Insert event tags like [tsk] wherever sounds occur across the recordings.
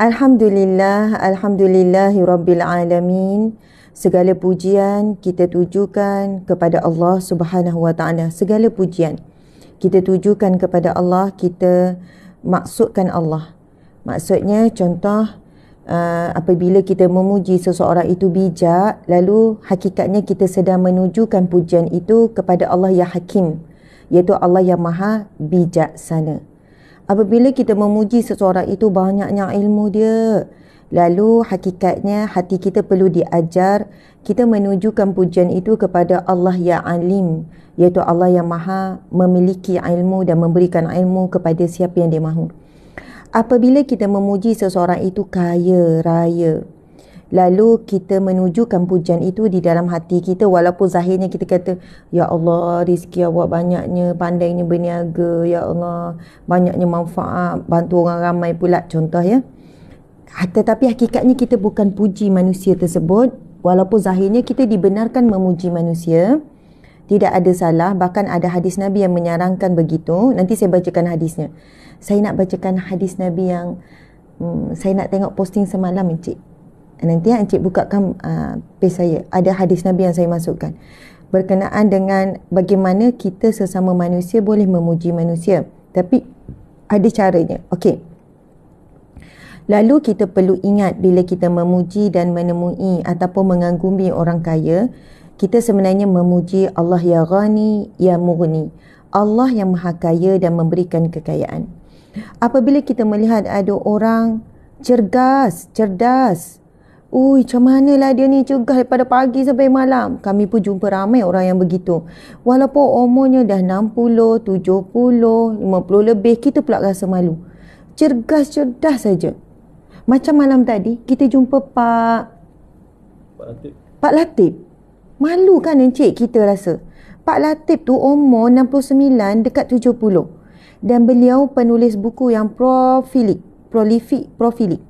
Alhamdulillah, Alhamdulillah, Rabbil Alamin. Segala pujian kita tujukan kepada Allah Subhanahu Wa Segala pujian kita tujukan kepada Allah, kita maksudkan Allah. Maksudnya contoh Uh, apabila kita memuji seseorang itu bijak lalu hakikatnya kita sedang menunjukkan pujian itu kepada Allah yang hakim iaitu Allah yang maha bijaksana Apabila kita memuji seseorang itu banyaknya ilmu dia. Lalu hakikatnya hati kita perlu diajar kita menunjukkan pujian itu kepada Allah Yang Alim iaitu Allah yang Maha memiliki ilmu dan memberikan ilmu kepada siapa yang dia mahu. Apabila kita memuji seseorang itu kaya raya, lalu kita menunjukkan pujian itu di dalam hati kita walaupun zahirnya kita kata ya Allah rezeki awak banyaknya pandainya berniaga ya Allah banyaknya manfaat bantu orang ramai pula contoh ya tetapi hakikatnya kita bukan puji manusia tersebut walaupun zahirnya kita dibenarkan memuji manusia tidak ada salah bahkan ada hadis nabi yang menyarankan begitu nanti saya bacakan hadisnya saya nak bacakan hadis nabi yang hmm, saya nak tengok posting semalam encik nanti encik bukakan uh, page saya ada hadis nabi yang saya masukkan berkenaan dengan bagaimana kita sesama manusia boleh memuji manusia tapi ada caranya okey lalu kita perlu ingat bila kita memuji dan menemui ataupun mengagumi orang kaya kita sebenarnya memuji Allah ya ghani ya mughni Allah yang maha kaya dan memberikan kekayaan apabila kita melihat ada orang cergas cerdas Ui, macam mana lah dia ni cegah daripada pagi sampai malam. Kami pun jumpa ramai orang yang begitu. Walaupun umurnya dah 60, 70, 50 lebih, kita pula rasa malu. Cergas, cerdas saja. Macam malam tadi, kita jumpa Pak... Pak Latif. Pak Latif. Malu kan Encik kita rasa. Pak Latif tu umur 69 dekat 70. Dan beliau penulis buku yang profilik. Prolifik, profilik.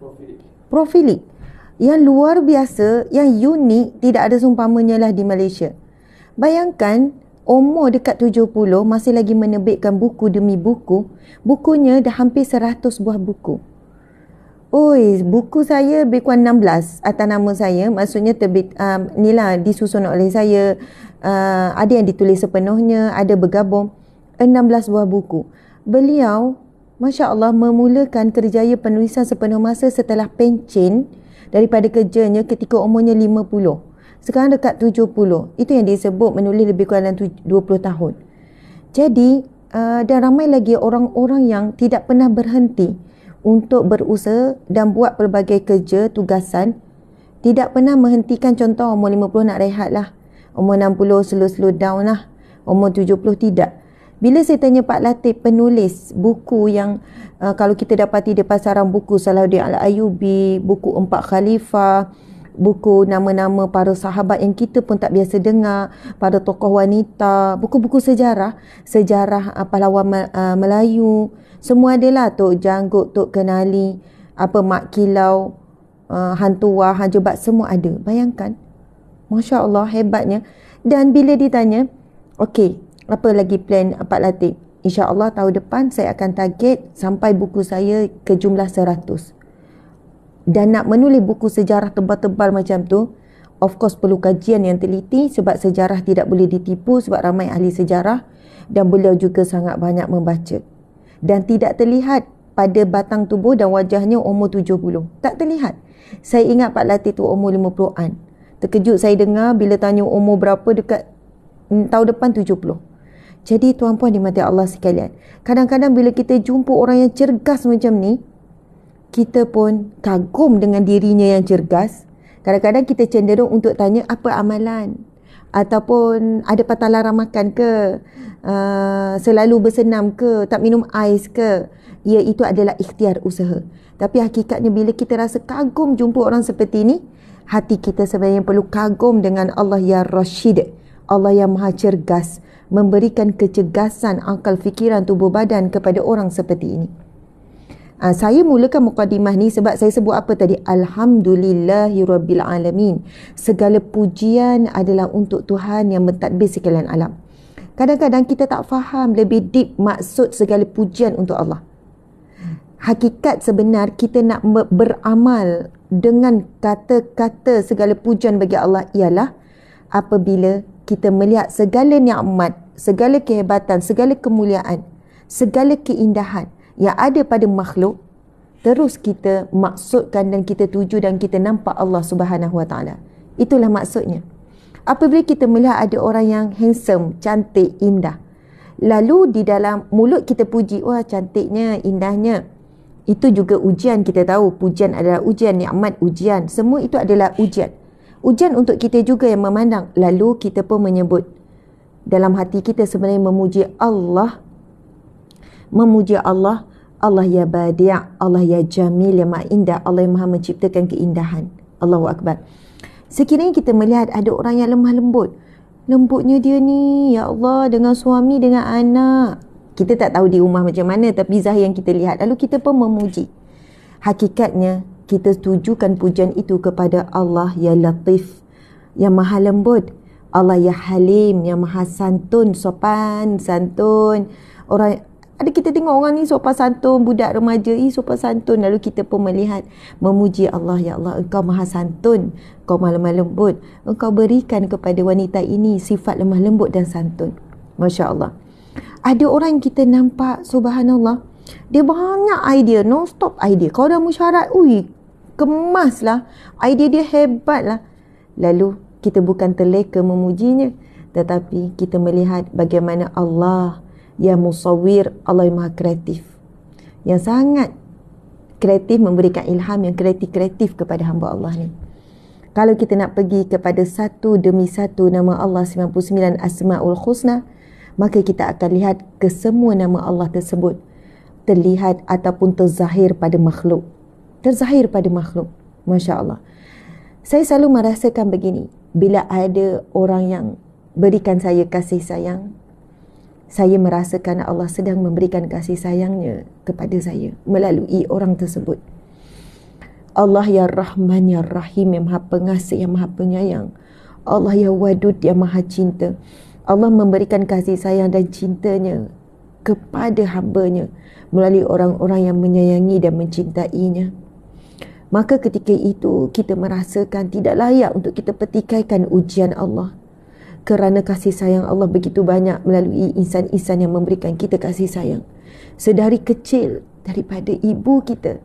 Profilik. Profilik yang luar biasa, yang unik, tidak ada sumpamanya lah di Malaysia. Bayangkan, umur dekat 70 masih lagi menerbitkan buku demi buku. Bukunya dah hampir 100 buah buku. Oi, buku saya lebih kurang 16 atas nama saya. Maksudnya terbit, um, ni lah disusun oleh saya. Uh, ada yang ditulis sepenuhnya, ada bergabung. 16 buah buku. Beliau, Masya Allah, memulakan kerjaya penulisan sepenuh masa setelah pencin. Pencin daripada kerjanya ketika umurnya 50. Sekarang dekat 70. Itu yang dia sebut menulis lebih kurang dalam 20 tahun. Jadi, uh, dan ramai lagi orang-orang yang tidak pernah berhenti untuk berusaha dan buat pelbagai kerja, tugasan. Tidak pernah menghentikan contoh umur 50 nak rehat lah. Umur 60 slow-slow down lah. Umur 70 tidak. Bila saya tanya Pak Latif penulis buku yang uh, kalau kita dapati di pasaran buku Salahuddin Al-Ayubi, buku Empat Khalifah, buku nama-nama para sahabat yang kita pun tak biasa dengar, para tokoh wanita, buku-buku sejarah, sejarah uh, pahlawan uh, Melayu, semua adalah Tok Janggut, Tok Kenali, apa Mak Kilau, uh, Hantu Wah, Hajubat, semua ada. Bayangkan, Masya Allah hebatnya. Dan bila ditanya, okey, apa lagi plan eh, Pak Latif? InsyaAllah tahun depan saya akan target sampai buku saya ke jumlah 100. Dan nak menulis buku sejarah tebal-tebal macam tu, of course perlu kajian yang teliti sebab sejarah tidak boleh ditipu sebab ramai ahli sejarah dan beliau juga sangat banyak membaca. Dan tidak terlihat pada batang tubuh dan wajahnya umur 70. Tak terlihat. Saya ingat Pak Latif tu umur 50-an. Terkejut saya dengar bila tanya umur berapa dekat mm, tahun depan jadi tuan-puan di mata Allah sekalian, kadang-kadang bila kita jumpa orang yang cergas macam ni, kita pun kagum dengan dirinya yang cergas. Kadang-kadang kita cenderung untuk tanya apa amalan ataupun ada patah larang makan ke, uh, selalu bersenam ke, tak minum ais ke. Ya, itu adalah ikhtiar usaha. Tapi hakikatnya bila kita rasa kagum jumpa orang seperti ini, hati kita sebenarnya perlu kagum dengan Allah yang Rashid, Allah yang Maha Cergas memberikan kecegasan akal fikiran tubuh badan kepada orang seperti ini. Uh, saya mulakan mukadimah ni sebab saya sebut apa tadi? Alhamdulillahirrabbilalamin. Segala pujian adalah untuk Tuhan yang mentadbir sekalian alam. Kadang-kadang kita tak faham lebih deep maksud segala pujian untuk Allah. Hakikat sebenar kita nak beramal dengan kata-kata segala pujian bagi Allah ialah apabila kita melihat segala nikmat, segala kehebatan, segala kemuliaan, segala keindahan yang ada pada makhluk, terus kita maksudkan dan kita tuju dan kita nampak Allah Subhanahu Wa Taala. Itulah maksudnya. Apabila kita melihat ada orang yang handsome, cantik, indah, lalu di dalam mulut kita puji, wah cantiknya, indahnya. Itu juga ujian kita tahu, pujian adalah ujian, nikmat ujian. Semua itu adalah ujian ujian untuk kita juga yang memandang lalu kita pun menyebut dalam hati kita sebenarnya memuji Allah memuji Allah Allah ya badia Allah ya jamil ya ma'indah Allah yang maha menciptakan keindahan Allahu Akbar sekiranya kita melihat ada orang yang lemah lembut lembutnya dia ni ya Allah dengan suami dengan anak kita tak tahu di rumah macam mana tapi zahir yang kita lihat lalu kita pun memuji hakikatnya kita tujukan pujian itu kepada Allah yang latif, yang maha lembut, Allah yang halim, yang maha santun, sopan, santun. Orang ada kita tengok orang ni sopan santun, budak remaja ni sopan santun. Lalu kita pun melihat, memuji Allah, Ya Allah, engkau maha santun, engkau maha lembut. Engkau berikan kepada wanita ini sifat lemah lembut dan santun. Masya Allah. Ada orang kita nampak, subhanallah, dia banyak idea, non-stop idea. Kalau dah musyarat, ui, kemaslah. Idea dia hebatlah. Lalu, kita bukan terleka memujinya. Tetapi, kita melihat bagaimana Allah yang musawir, Allah yang maha kreatif. Yang sangat kreatif memberikan ilham yang kreatif-kreatif kepada hamba Allah ni. Kalau kita nak pergi kepada satu demi satu nama Allah 99 Asma'ul khusna, maka kita akan lihat kesemua nama Allah tersebut terlihat ataupun terzahir pada makhluk. Terzahir pada makhluk. Masya Allah. Saya selalu merasakan begini. Bila ada orang yang berikan saya kasih sayang, saya merasakan Allah sedang memberikan kasih sayangnya kepada saya melalui orang tersebut. Allah Ya Rahman Ya Rahim Yang Maha Pengasih Yang Maha Penyayang Allah Ya Wadud Yang Maha Cinta Allah memberikan kasih sayang dan cintanya kepada hambanya melalui orang-orang yang menyayangi dan mencintainya. Maka ketika itu kita merasakan tidak layak untuk kita petikaikan ujian Allah. Kerana kasih sayang Allah begitu banyak melalui insan-insan yang memberikan kita kasih sayang. Sedari kecil daripada ibu kita,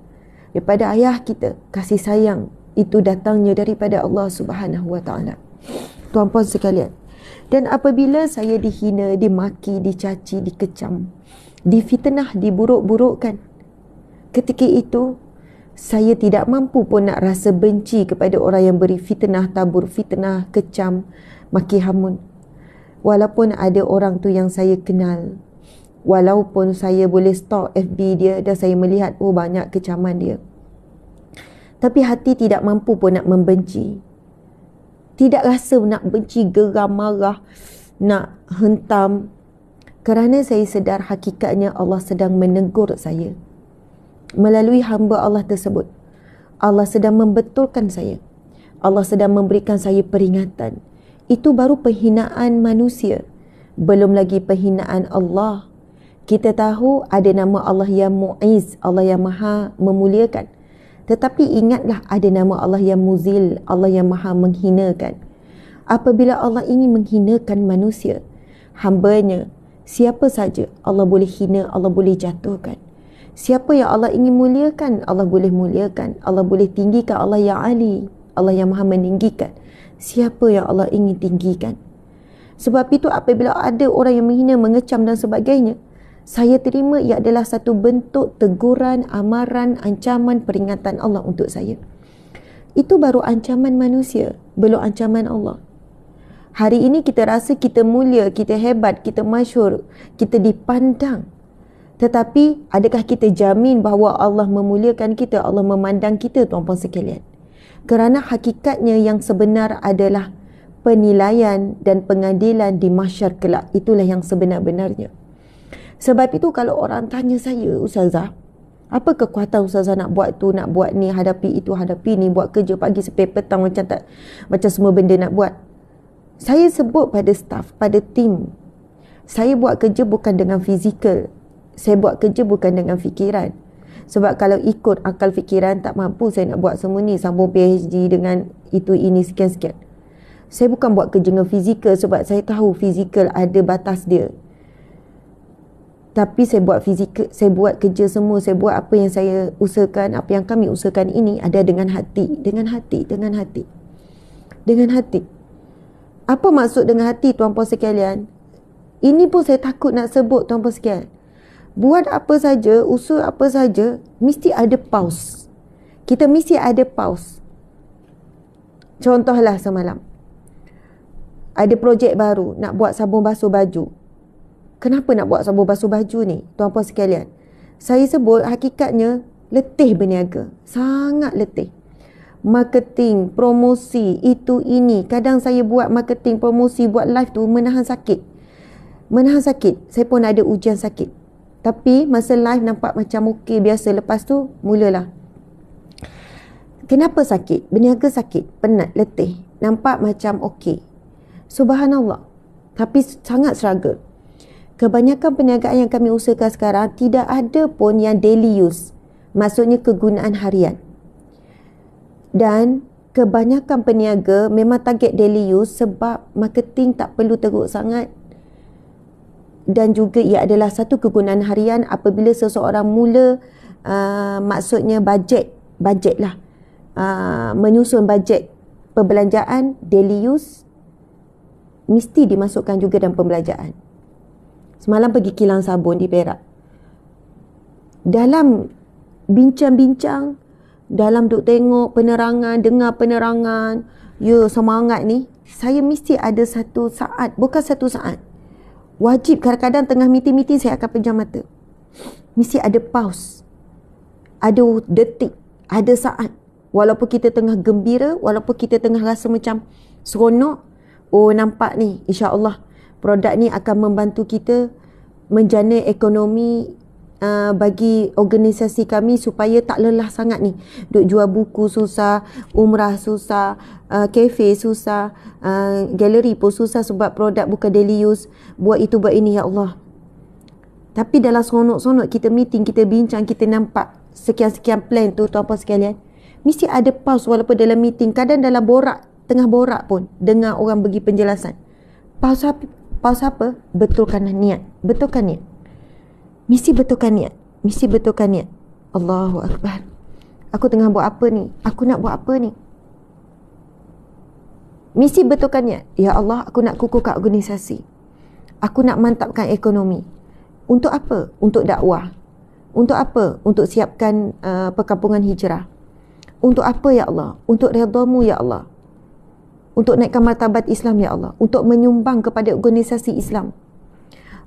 daripada ayah kita, kasih sayang itu datangnya daripada Allah Subhanahu Wa Taala. Tuan puan sekalian, dan apabila saya dihina, dimaki, dicaci, dikecam, difitnah, diburuk-burukkan, ketika itu saya tidak mampu pun nak rasa benci kepada orang yang beri fitnah, tabur fitnah, kecam, maki hamun. Walaupun ada orang tu yang saya kenal, walaupun saya boleh stalk FB dia dan saya melihat oh banyak kecaman dia. Tapi hati tidak mampu pun nak membenci tidak rasa nak benci, geram, marah, nak hentam. Kerana saya sedar hakikatnya Allah sedang menegur saya. Melalui hamba Allah tersebut. Allah sedang membetulkan saya. Allah sedang memberikan saya peringatan. Itu baru penghinaan manusia. Belum lagi penghinaan Allah. Kita tahu ada nama Allah yang mu'iz, Allah yang maha memuliakan. Tetapi ingatlah ada nama Allah yang muzil, Allah yang maha menghinakan. Apabila Allah ingin menghinakan manusia, hambanya, siapa saja Allah boleh hina, Allah boleh jatuhkan. Siapa yang Allah ingin muliakan, Allah boleh muliakan. Allah boleh tinggikan Allah yang ali, Allah yang maha meninggikan. Siapa yang Allah ingin tinggikan. Sebab itu apabila ada orang yang menghina, mengecam dan sebagainya, saya terima ia adalah satu bentuk teguran, amaran, ancaman, peringatan Allah untuk saya. Itu baru ancaman manusia, belum ancaman Allah. Hari ini kita rasa kita mulia, kita hebat, kita masyur, kita dipandang. Tetapi adakah kita jamin bahawa Allah memuliakan kita, Allah memandang kita tuan-puan sekalian? Kerana hakikatnya yang sebenar adalah penilaian dan pengadilan di mahsyar kelak. Itulah yang sebenar-benarnya. Sebab itu kalau orang tanya saya Ustazah apa kekuatan Ustazah nak buat tu, nak buat ni, hadapi itu, hadapi ni, buat kerja pagi sampai petang macam tak, macam semua benda nak buat. Saya sebut pada staff, pada tim, saya buat kerja bukan dengan fizikal. Saya buat kerja bukan dengan fikiran. Sebab kalau ikut akal fikiran, tak mampu saya nak buat semua ni, sambung PhD dengan itu, ini, sekian-sekian. Saya bukan buat kerja dengan fizikal sebab saya tahu fizikal ada batas dia tapi saya buat fizikal saya buat kerja semua saya buat apa yang saya usahakan apa yang kami usahakan ini ada dengan hati dengan hati dengan hati dengan hati apa maksud dengan hati tuan puan sekalian ini pun saya takut nak sebut tuan puan sekalian buat apa saja usul apa saja mesti ada pause kita mesti ada pause contohlah semalam ada projek baru nak buat sabun basuh baju kenapa nak buat sabun basuh baju ni tuan puan sekalian saya sebut hakikatnya letih berniaga sangat letih marketing promosi itu ini kadang saya buat marketing promosi buat live tu menahan sakit menahan sakit saya pun ada ujian sakit tapi masa live nampak macam okay. biasa lepas tu mulalah kenapa sakit berniaga sakit penat letih nampak macam okey subhanallah tapi sangat struggle kebanyakan perniagaan yang kami usahakan sekarang tidak ada pun yang daily use. Maksudnya kegunaan harian. Dan kebanyakan peniaga memang target daily use sebab marketing tak perlu teruk sangat. Dan juga ia adalah satu kegunaan harian apabila seseorang mula uh, maksudnya bajet, bajet lah. Uh, menyusun bajet perbelanjaan daily use mesti dimasukkan juga dalam pembelajaran. Semalam pergi kilang sabun di Perak. Dalam bincang-bincang, dalam duk tengok penerangan, dengar penerangan, ya semangat ni, saya mesti ada satu saat, bukan satu saat. Wajib kadang-kadang tengah meeting-meeting saya akan pejam mata. Mesti ada pause. Ada detik, ada saat. Walaupun kita tengah gembira, walaupun kita tengah rasa macam seronok, oh nampak ni, insya-Allah produk ni akan membantu kita menjana ekonomi uh, bagi organisasi kami supaya tak lelah sangat ni duk jual buku susah umrah susah uh, kafe susah uh, galeri pun susah sebab produk bukan daily use buat itu buat ini ya Allah tapi dalam sonok-sonok kita meeting kita bincang kita nampak sekian-sekian plan tu tuan apa sekalian mesti ada pause walaupun dalam meeting kadang dalam borak tengah borak pun dengar orang bagi penjelasan pause pause apa? Betulkan niat. Betulkan niat. misi betulkan niat. misi betulkan niat. Allahu Akbar. Aku tengah buat apa ni? Aku nak buat apa ni? misi betulkan niat. Ya Allah, aku nak kukuhkan organisasi. Aku nak mantapkan ekonomi. Untuk apa? Untuk dakwah. Untuk apa? Untuk siapkan uh, perkampungan hijrah. Untuk apa, Ya Allah? Untuk redhamu, Ya Allah untuk naikkan martabat Islam ya Allah untuk menyumbang kepada organisasi Islam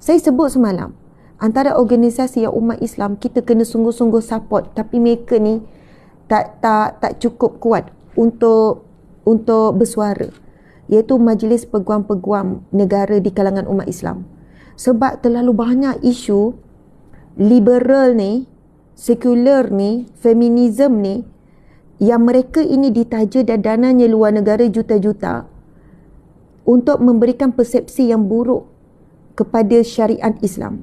saya sebut semalam antara organisasi yang umat Islam kita kena sungguh-sungguh support tapi mereka ni tak tak tak cukup kuat untuk untuk bersuara iaitu majlis peguam-peguam negara di kalangan umat Islam sebab terlalu banyak isu liberal ni sekular ni feminism ni yang mereka ini ditaja dan dananya luar negara juta-juta untuk memberikan persepsi yang buruk kepada syariat Islam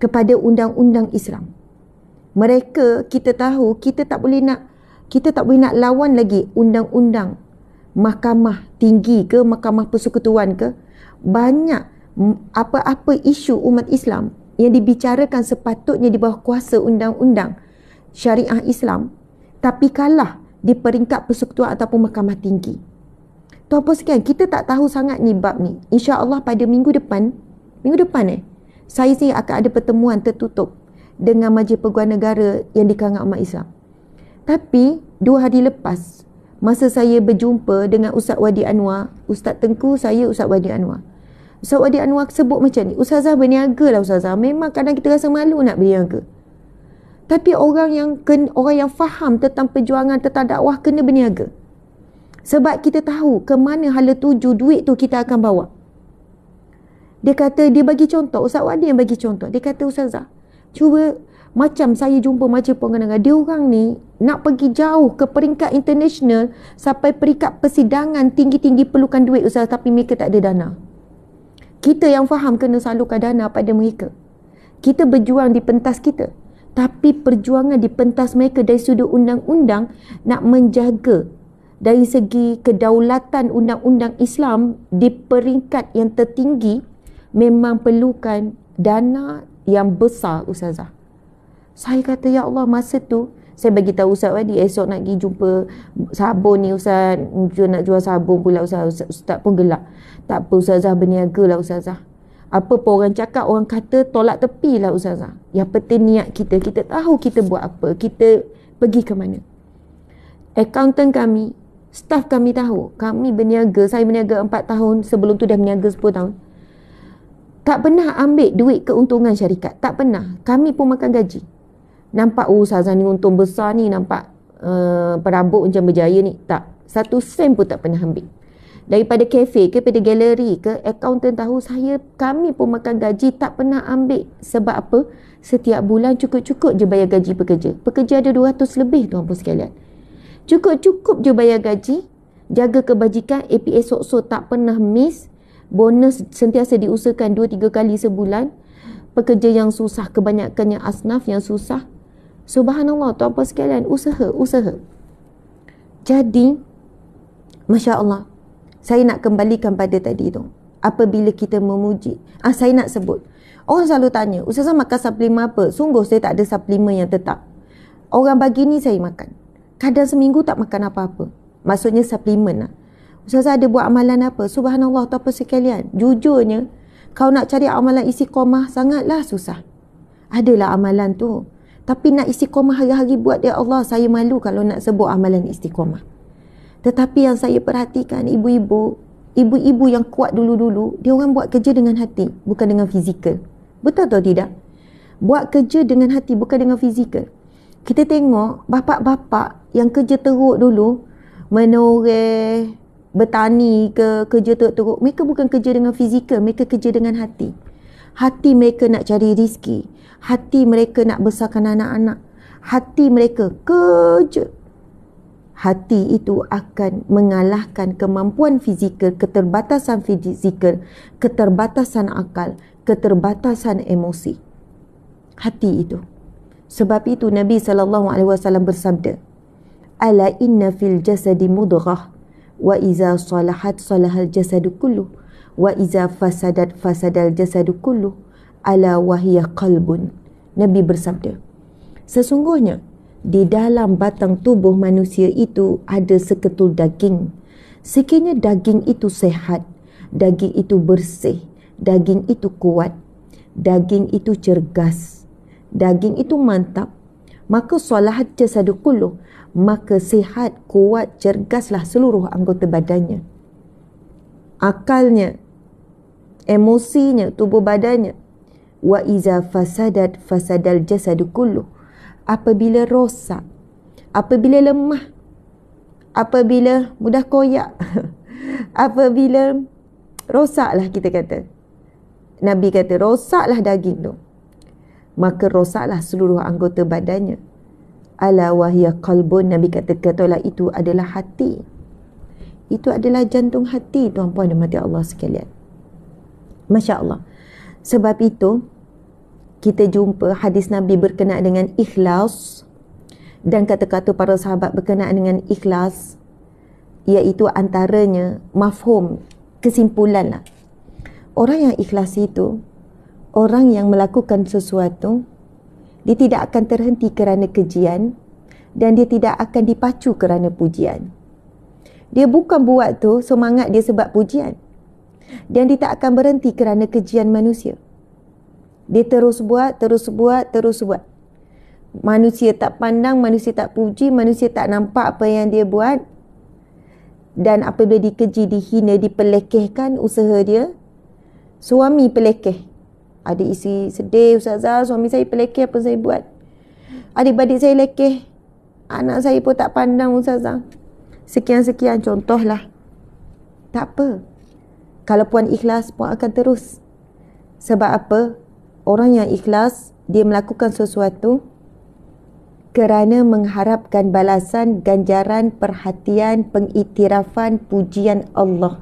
kepada undang-undang Islam mereka kita tahu kita tak boleh nak kita tak boleh nak lawan lagi undang-undang mahkamah tinggi ke mahkamah persekutuan ke banyak apa-apa isu umat Islam yang dibicarakan sepatutnya di bawah kuasa undang-undang syariah Islam tapi kalah di peringkat persekutuan ataupun mahkamah tinggi. Tuan-puan sekian, kita tak tahu sangat ni bab ni. InsyaAllah pada minggu depan, minggu depan eh, saya sendiri akan ada pertemuan tertutup dengan Majlis Peguam Negara yang dikangat umat Islam. Tapi, dua hari lepas, masa saya berjumpa dengan Ustaz Wadi Anwar, Ustaz Tengku, saya Ustaz Wadi Anwar. Ustaz Wadi Anwar sebut macam ni, Ustazah berniaga lah Ustazah. Memang kadang kita rasa malu nak berniaga. Tapi orang yang ken, orang yang faham tentang perjuangan tentang dakwah kena berniaga. Sebab kita tahu ke mana hala tuju duit tu kita akan bawa. Dia kata dia bagi contoh Ustaz Wadi yang bagi contoh. Dia kata ustazah, cuba macam saya jumpa macam pengenangan dia orang ni nak pergi jauh ke peringkat international sampai peringkat persidangan tinggi-tinggi perlukan duit ustaz tapi mereka tak ada dana. Kita yang faham kena salurkan dana pada mereka. Kita berjuang di pentas kita tapi perjuangan di pentas mereka dari sudut undang-undang nak menjaga dari segi kedaulatan undang-undang Islam di peringkat yang tertinggi memang perlukan dana yang besar ustazah. Saya kata ya Allah masa tu saya bagi tahu Ustaz Wadi esok nak pergi jumpa sabun ni Ustaz, nak jual sabun pula Ustaz, Ustaz, Ustaz pun gelak. Tak apa Ustazah berniaga lah Ustazah apa pun orang cakap orang kata tolak tepi lah Ustazah Ya penting niat kita kita tahu kita buat apa kita pergi ke mana accountant kami staff kami tahu kami berniaga saya berniaga 4 tahun sebelum tu dah berniaga 10 tahun tak pernah ambil duit keuntungan syarikat tak pernah kami pun makan gaji nampak oh Ustazah ni untung besar ni nampak uh, perabot macam berjaya ni tak satu sen pun tak pernah ambil daripada kafe ke daripada galeri ke accountant tahu saya kami pun makan gaji tak pernah ambil sebab apa setiap bulan cukup-cukup je bayar gaji pekerja pekerja ada 200 lebih tuan puan sekalian cukup-cukup je bayar gaji jaga kebajikan APS sokso tak pernah miss bonus sentiasa diusahakan 2-3 kali sebulan pekerja yang susah kebanyakannya asnaf yang susah subhanallah tuan puan sekalian usaha usaha jadi Masya Allah, saya nak kembalikan pada tadi tu apabila kita memuji ah saya nak sebut orang selalu tanya ustazah makan suplemen apa sungguh saya tak ada suplemen yang tetap orang bagi ni saya makan kadang seminggu tak makan apa-apa maksudnya suplemen lah ustazah ada buat amalan apa subhanallah atau apa sekalian jujurnya kau nak cari amalan isi komah sangatlah susah adalah amalan tu tapi nak isi komah hari-hari buat ya Allah saya malu kalau nak sebut amalan istiqomah tetapi yang saya perhatikan ibu-ibu, ibu-ibu yang kuat dulu-dulu, dia orang buat kerja dengan hati, bukan dengan fizikal. Betul atau tidak? Buat kerja dengan hati, bukan dengan fizikal. Kita tengok bapa-bapa yang kerja teruk dulu, menoreh, bertani ke kerja teruk-teruk, mereka bukan kerja dengan fizikal, mereka kerja dengan hati. Hati mereka nak cari rizki. Hati mereka nak besarkan anak-anak. Hati mereka kerja hati itu akan mengalahkan kemampuan fizikal, keterbatasan fizikal, keterbatasan akal, keterbatasan emosi. Hati itu. Sebab itu Nabi sallallahu alaihi wasallam bersabda, "Ala inna fil jasadi mudghah wa iza salahat salahal jasadu kullu wa iza fasadat fasadal jasadu kullu ala wahiya qalbun." Nabi bersabda, "Sesungguhnya di dalam batang tubuh manusia itu ada seketul daging. Sekiranya daging itu sehat, daging itu bersih, daging itu kuat, daging itu cergas, daging itu mantap, maka solahat jasadukuluh, maka sehat, kuat, cergaslah seluruh anggota badannya. Akalnya, emosinya, tubuh badannya. Wa iza fasadat fasadal jasadukuluh apabila rosak, apabila lemah, apabila mudah koyak, [laughs] apabila rosaklah kita kata. Nabi kata rosaklah daging tu. Maka rosaklah seluruh anggota badannya. Ala wahya qalbun Nabi kata katalah itu adalah hati. Itu adalah jantung hati tuan-puan dan mati Allah sekalian. Masya-Allah. Sebab itu kita jumpa hadis Nabi berkenaan dengan ikhlas dan kata-kata para sahabat berkenaan dengan ikhlas iaitu antaranya mafhum kesimpulan lah. orang yang ikhlas itu orang yang melakukan sesuatu dia tidak akan terhenti kerana kejian dan dia tidak akan dipacu kerana pujian dia bukan buat tu semangat dia sebab pujian dan dia tak akan berhenti kerana kejian manusia dia terus buat, terus buat, terus buat. Manusia tak pandang, manusia tak puji, manusia tak nampak apa yang dia buat. Dan apabila dikeji, dihina, dipelekehkan usaha dia, suami pelekeh. Ada isi sedih, Ustazah, suami saya pelekeh apa saya buat. Adik-adik saya lekeh. Anak saya pun tak pandang, Ustazah. Sekian-sekian contohlah. Tak apa. Kalau puan ikhlas, puan akan terus. Sebab apa? orang yang ikhlas dia melakukan sesuatu kerana mengharapkan balasan ganjaran perhatian pengiktirafan pujian Allah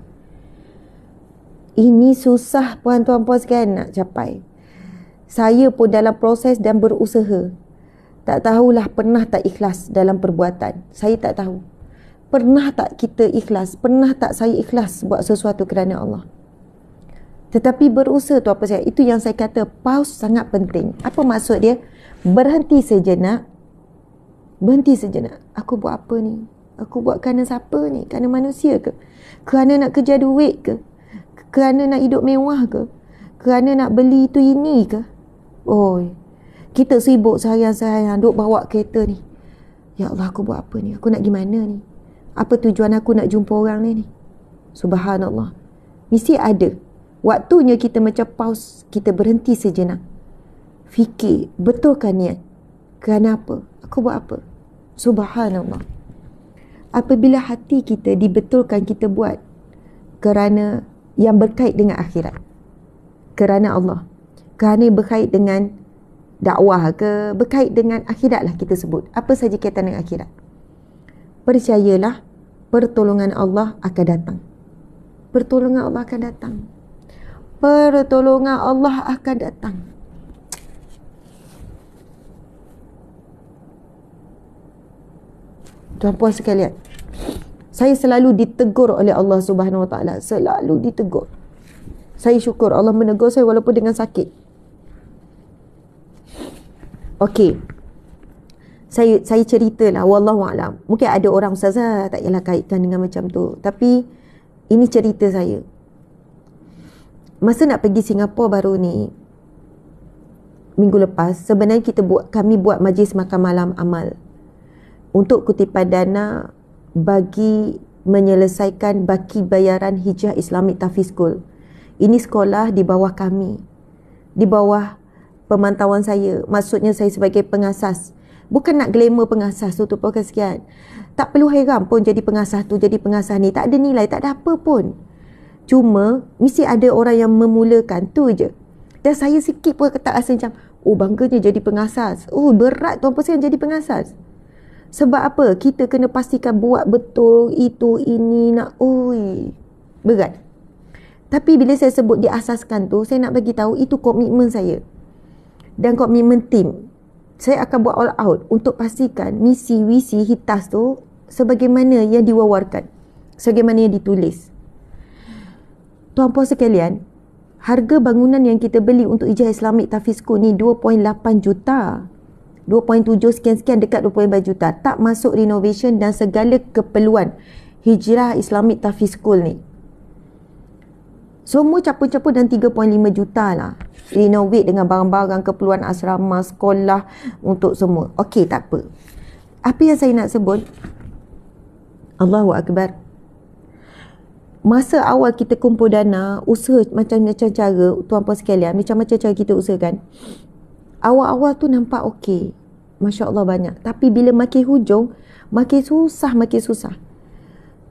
ini susah puan-puan puan sekalian nak capai saya pun dalam proses dan berusaha tak tahulah pernah tak ikhlas dalam perbuatan saya tak tahu pernah tak kita ikhlas pernah tak saya ikhlas buat sesuatu kerana Allah tetapi berusaha tu apa saya? Itu yang saya kata pause sangat penting. Apa maksud dia? Berhenti sejenak. Berhenti sejenak. Aku buat apa ni? Aku buat kerana siapa ni? Kerana manusia ke? Kerana nak kerja duit ke? Kerana nak hidup mewah ke? Kerana nak beli tu ini ke? Oi. Kita sibuk sayang-sayang duk bawa kereta ni. Ya Allah aku buat apa ni? Aku nak gimana ni? Apa tujuan aku nak jumpa orang ni ni? Subhanallah. Mesti ada Waktunya kita macam pause, kita berhenti sejenak. Fikir, betul kan niat. Kenapa? Aku buat apa? Subhanallah. Apabila hati kita dibetulkan kita buat kerana yang berkait dengan akhirat. Kerana Allah. Kerana berkait dengan dakwah ke, berkait dengan akhirat lah kita sebut. Apa saja kaitan dengan akhirat. Percayalah, pertolongan Allah akan datang. Pertolongan Allah akan datang pertolongan Allah akan datang. Tuan-puan sekalian, saya selalu ditegur oleh Allah Subhanahu Wa Taala, selalu ditegur. Saya syukur Allah menegur saya walaupun dengan sakit. Okey. Saya saya ceritalah wallahu alam. Mungkin ada orang ustazah tak yalah kaitkan dengan macam tu, tapi ini cerita saya masa nak pergi Singapura baru ni minggu lepas sebenarnya kita buat kami buat majlis makan malam amal untuk kutipan dana bagi menyelesaikan baki bayaran Hijrah Islamic Tafiz School. Ini sekolah di bawah kami. Di bawah pemantauan saya. Maksudnya saya sebagai pengasas. Bukan nak glamour pengasas tu tu pun kesian. Tak perlu heran pun jadi pengasas tu, jadi pengasas ni. Tak ada nilai, tak ada apa pun. Cuma mesti ada orang yang memulakan tu je. Dan saya sikit pun tak rasa macam oh bangganya jadi pengasas. Oh berat tuan puan jadi pengasas. Sebab apa? Kita kena pastikan buat betul itu ini nak oi. Berat. Tapi bila saya sebut diasaskan tu, saya nak bagi tahu itu komitmen saya. Dan komitmen tim. Saya akan buat all out untuk pastikan misi, visi, hitas tu sebagaimana yang diwawarkan. Sebagaimana yang ditulis. Tuan puan sekalian, harga bangunan yang kita beli untuk Ijaz Islamic Tafisku ni 2.8 juta. 2.7 sekian-sekian dekat 2.8 juta. Tak masuk renovation dan segala keperluan hijrah Islamic Tafis ni. Semua capu-capu dan 3.5 juta lah. Renovate dengan barang-barang keperluan asrama, sekolah untuk semua. Okey, tak apa. Apa yang saya nak sebut? Allahu Akbar masa awal kita kumpul dana, usaha macam-macam cara, tuan puan sekalian, macam-macam cara kita usahakan. Awal-awal tu nampak okey. Masya Allah banyak. Tapi bila makin hujung, makin susah, makin susah.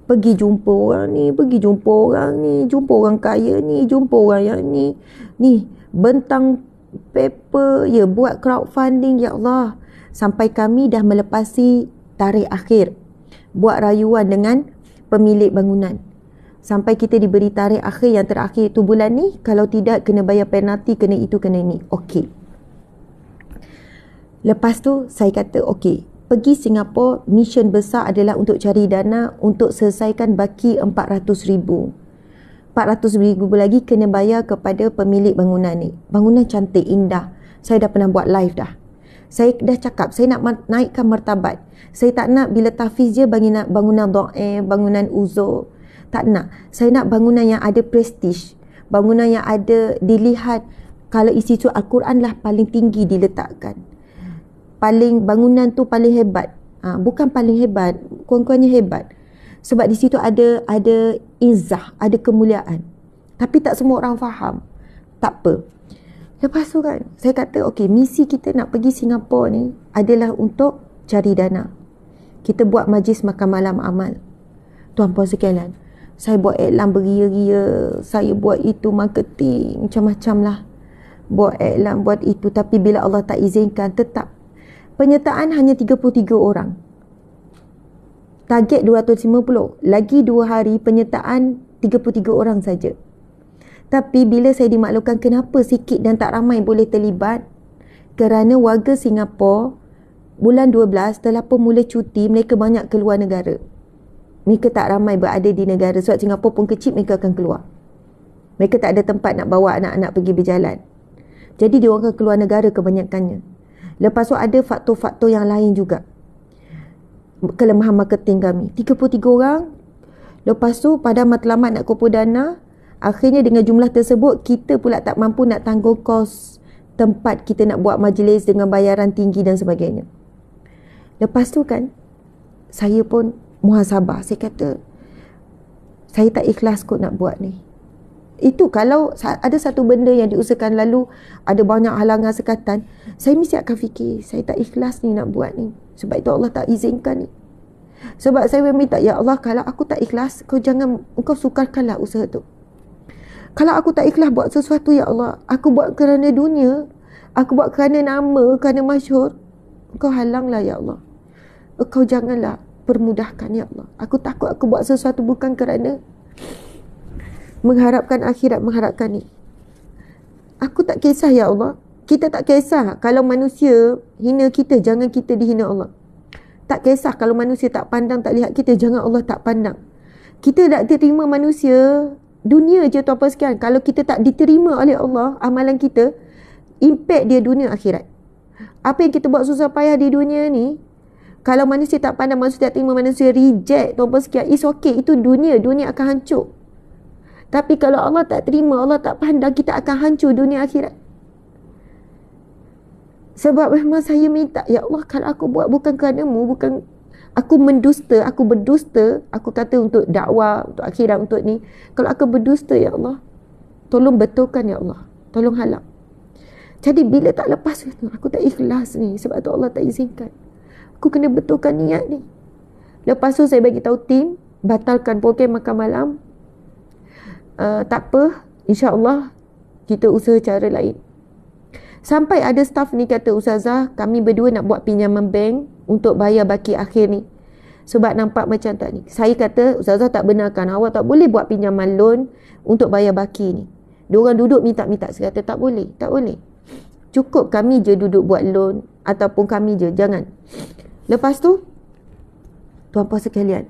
Pergi jumpa orang ni, pergi jumpa orang ni, jumpa orang kaya ni, jumpa orang yang ni. Ni, bentang paper, ya buat crowdfunding, ya Allah. Sampai kami dah melepasi tarikh akhir. Buat rayuan dengan pemilik bangunan sampai kita diberi tarikh akhir yang terakhir itu bulan ni kalau tidak kena bayar penalti kena itu kena ini okey lepas tu saya kata okey pergi Singapura mission besar adalah untuk cari dana untuk selesaikan baki 400 ribu 400 ribu lagi kena bayar kepada pemilik bangunan ni bangunan cantik indah saya dah pernah buat live dah saya dah cakap saya nak naikkan martabat saya tak nak bila tafiz je bangunan bangunan doa bangunan uzur tak nak. Saya nak bangunan yang ada prestij, Bangunan yang ada dilihat kalau isi tu Al-Quran lah paling tinggi diletakkan. Paling bangunan tu paling hebat. Ha, bukan paling hebat, kurang-kurangnya hebat. Sebab di situ ada ada izah, ada kemuliaan. Tapi tak semua orang faham. Tak apa. Lepas tu kan, saya kata, okey, misi kita nak pergi Singapura ni adalah untuk cari dana. Kita buat majlis makan malam amal. Tuan Puan sekalian, saya buat iklan beria-ria saya buat itu marketing macam-macam lah buat iklan buat itu tapi bila Allah tak izinkan tetap penyertaan hanya 33 orang target 250 lagi 2 hari penyertaan 33 orang saja tapi bila saya dimaklumkan kenapa sikit dan tak ramai boleh terlibat kerana warga Singapura bulan 12 telah pun mula cuti mereka banyak keluar negara mereka tak ramai berada di negara sebab Singapura pun kecil mereka akan keluar mereka tak ada tempat nak bawa anak-anak pergi berjalan jadi dia akan keluar negara kebanyakannya lepas tu ada faktor-faktor yang lain juga kelemahan marketing kami 33 orang lepas tu pada matlamat nak kumpul dana akhirnya dengan jumlah tersebut kita pula tak mampu nak tanggung kos tempat kita nak buat majlis dengan bayaran tinggi dan sebagainya lepas tu kan saya pun muhasabah saya kata saya tak ikhlas kot nak buat ni itu kalau ada satu benda yang diusahakan lalu ada banyak halangan sekatan saya mesti akan fikir saya tak ikhlas ni nak buat ni sebab itu Allah tak izinkan ni sebab saya meminta ya Allah kalau aku tak ikhlas kau jangan engkau sukarkanlah usaha tu kalau aku tak ikhlas buat sesuatu ya Allah aku buat kerana dunia aku buat kerana nama kerana masyhur kau halanglah ya Allah kau janganlah permudahkan ya Allah. Aku takut aku buat sesuatu bukan kerana mengharapkan akhirat, mengharapkan ni. Aku tak kisah ya Allah. Kita tak kisah kalau manusia hina kita, jangan kita dihina Allah. Tak kisah kalau manusia tak pandang, tak lihat kita, jangan Allah tak pandang. Kita tak terima manusia, dunia je tuan apa sekian. Kalau kita tak diterima oleh Allah, amalan kita, impact dia dunia akhirat. Apa yang kita buat susah payah di dunia ni, kalau manusia tak pandang manusia tak terima manusia reject tuan-tuan sekian it's okay itu dunia dunia akan hancur tapi kalau Allah tak terima Allah tak pandang kita akan hancur dunia akhirat sebab memang saya minta ya Allah kalau aku buat bukan kerana mu bukan aku mendusta aku berdusta aku kata untuk dakwah untuk akhirat untuk ni kalau aku berdusta ya Allah tolong betulkan ya Allah tolong halang jadi bila tak lepas aku tak ikhlas ni sebab tu Allah tak izinkan aku kena betulkan niat ni. Lepas tu saya bagi tahu tim batalkan program makan malam. Uh, tak apa, insya-Allah kita usaha cara lain. Sampai ada staff ni kata Ustazah, kami berdua nak buat pinjaman bank untuk bayar baki akhir ni. Sebab nampak macam tak ni. Saya kata, Ustazah tak benarkan. Awak tak boleh buat pinjaman loan untuk bayar baki ni. Diorang duduk minta-minta. Saya kata, tak boleh. Tak boleh. Cukup kami je duduk buat loan ataupun kami je jangan lepas tu tuan puan sekalian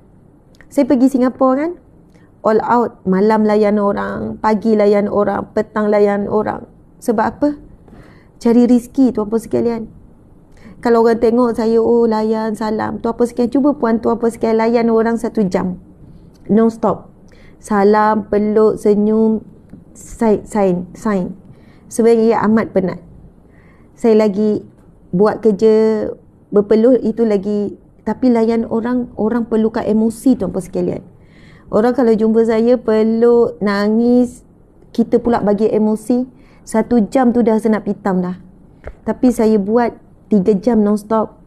saya pergi Singapura kan all out malam layan orang pagi layan orang petang layan orang sebab apa cari rezeki tuan puan sekalian kalau orang tengok saya oh layan salam tuan puan sekalian cuba puan tuan puan sekalian layan orang satu jam non stop salam peluk senyum sign sign sign sebenarnya amat penat saya lagi buat kerja berpeluh itu lagi tapi layan orang orang perlu ke emosi tuan puan sekalian orang kalau jumpa saya perlu nangis kita pula bagi emosi satu jam tu dah senap hitam dah tapi saya buat tiga jam non stop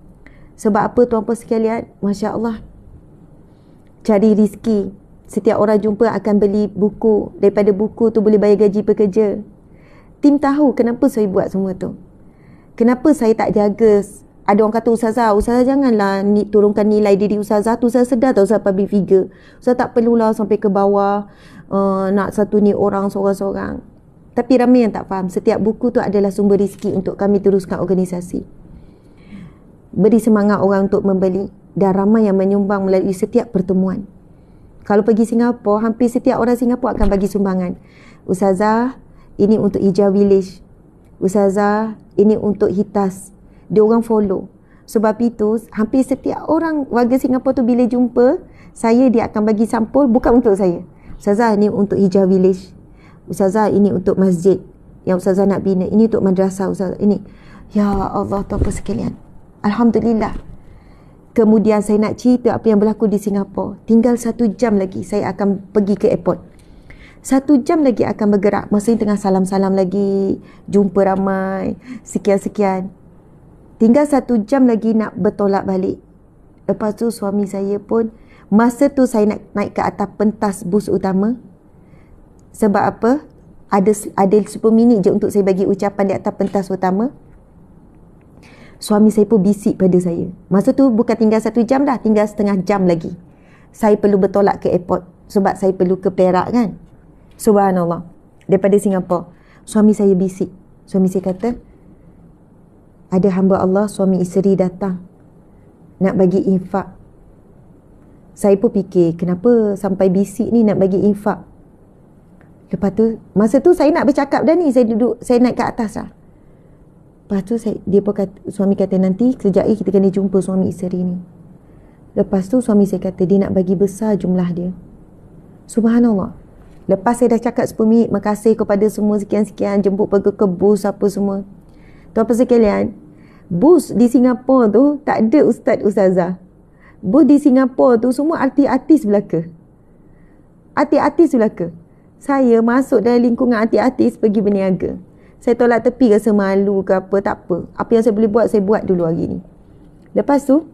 sebab apa tuan puan sekalian Masya Allah cari rizki setiap orang jumpa akan beli buku daripada buku tu boleh bayar gaji pekerja tim tahu kenapa saya buat semua tu kenapa saya tak jaga ada orang kata Ustazah, Ustazah janganlah ni, turunkan nilai diri Ustazah tu Ustazah sedar tau Ustazah public figure. Ustazah tak perlulah sampai ke bawah uh, nak satu ni orang seorang-seorang. Tapi ramai yang tak faham. Setiap buku tu adalah sumber rezeki untuk kami teruskan organisasi. Beri semangat orang untuk membeli dan ramai yang menyumbang melalui setiap pertemuan. Kalau pergi Singapura, hampir setiap orang Singapura akan bagi sumbangan. Ustazah, ini untuk hijau village. Ustazah, ini untuk hitas. Dia orang follow. Sebab itu, hampir setiap orang warga Singapura tu bila jumpa, saya dia akan bagi sampul bukan untuk saya. Ustazah, ini untuk hijau village. Ustazah, ini untuk masjid yang Ustazah nak bina. Ini untuk madrasah Ustazah. Ini. Ya Allah, tu apa sekalian. Alhamdulillah. Kemudian saya nak cerita apa yang berlaku di Singapura. Tinggal satu jam lagi saya akan pergi ke airport satu jam lagi akan bergerak masa ini tengah salam-salam lagi jumpa ramai sekian-sekian tinggal satu jam lagi nak bertolak balik lepas tu suami saya pun masa tu saya nak naik ke atas pentas bus utama sebab apa ada ada 10 minit je untuk saya bagi ucapan di atas pentas utama suami saya pun bisik pada saya masa tu bukan tinggal satu jam dah tinggal setengah jam lagi saya perlu bertolak ke airport sebab saya perlu ke Perak kan Subhanallah. Daripada Singapura. Suami saya bisik. Suami saya kata, ada hamba Allah, suami isteri datang. Nak bagi infak. Saya pun fikir, kenapa sampai bisik ni nak bagi infak? Lepas tu, masa tu saya nak bercakap dah ni. Saya duduk, saya naik ke atas lah. Lepas tu, saya, dia pun kata, suami kata nanti, sejak lagi kita kena jumpa suami isteri ni. Lepas tu, suami saya kata, dia nak bagi besar jumlah dia. Subhanallah. Lepas saya dah cakap 10 minit, makasih kepada semua sekian-sekian, jemput pergi ke bus apa semua. Tuan apa sekalian, bus di Singapura tu tak ada Ustaz Ustazah. Bus di Singapura tu semua artis-artis belaka. Artis-artis belaka. Saya masuk dalam lingkungan artis-artis pergi berniaga. Saya tolak tepi rasa malu ke apa, tak apa. Apa yang saya boleh buat, saya buat dulu hari ni. Lepas tu,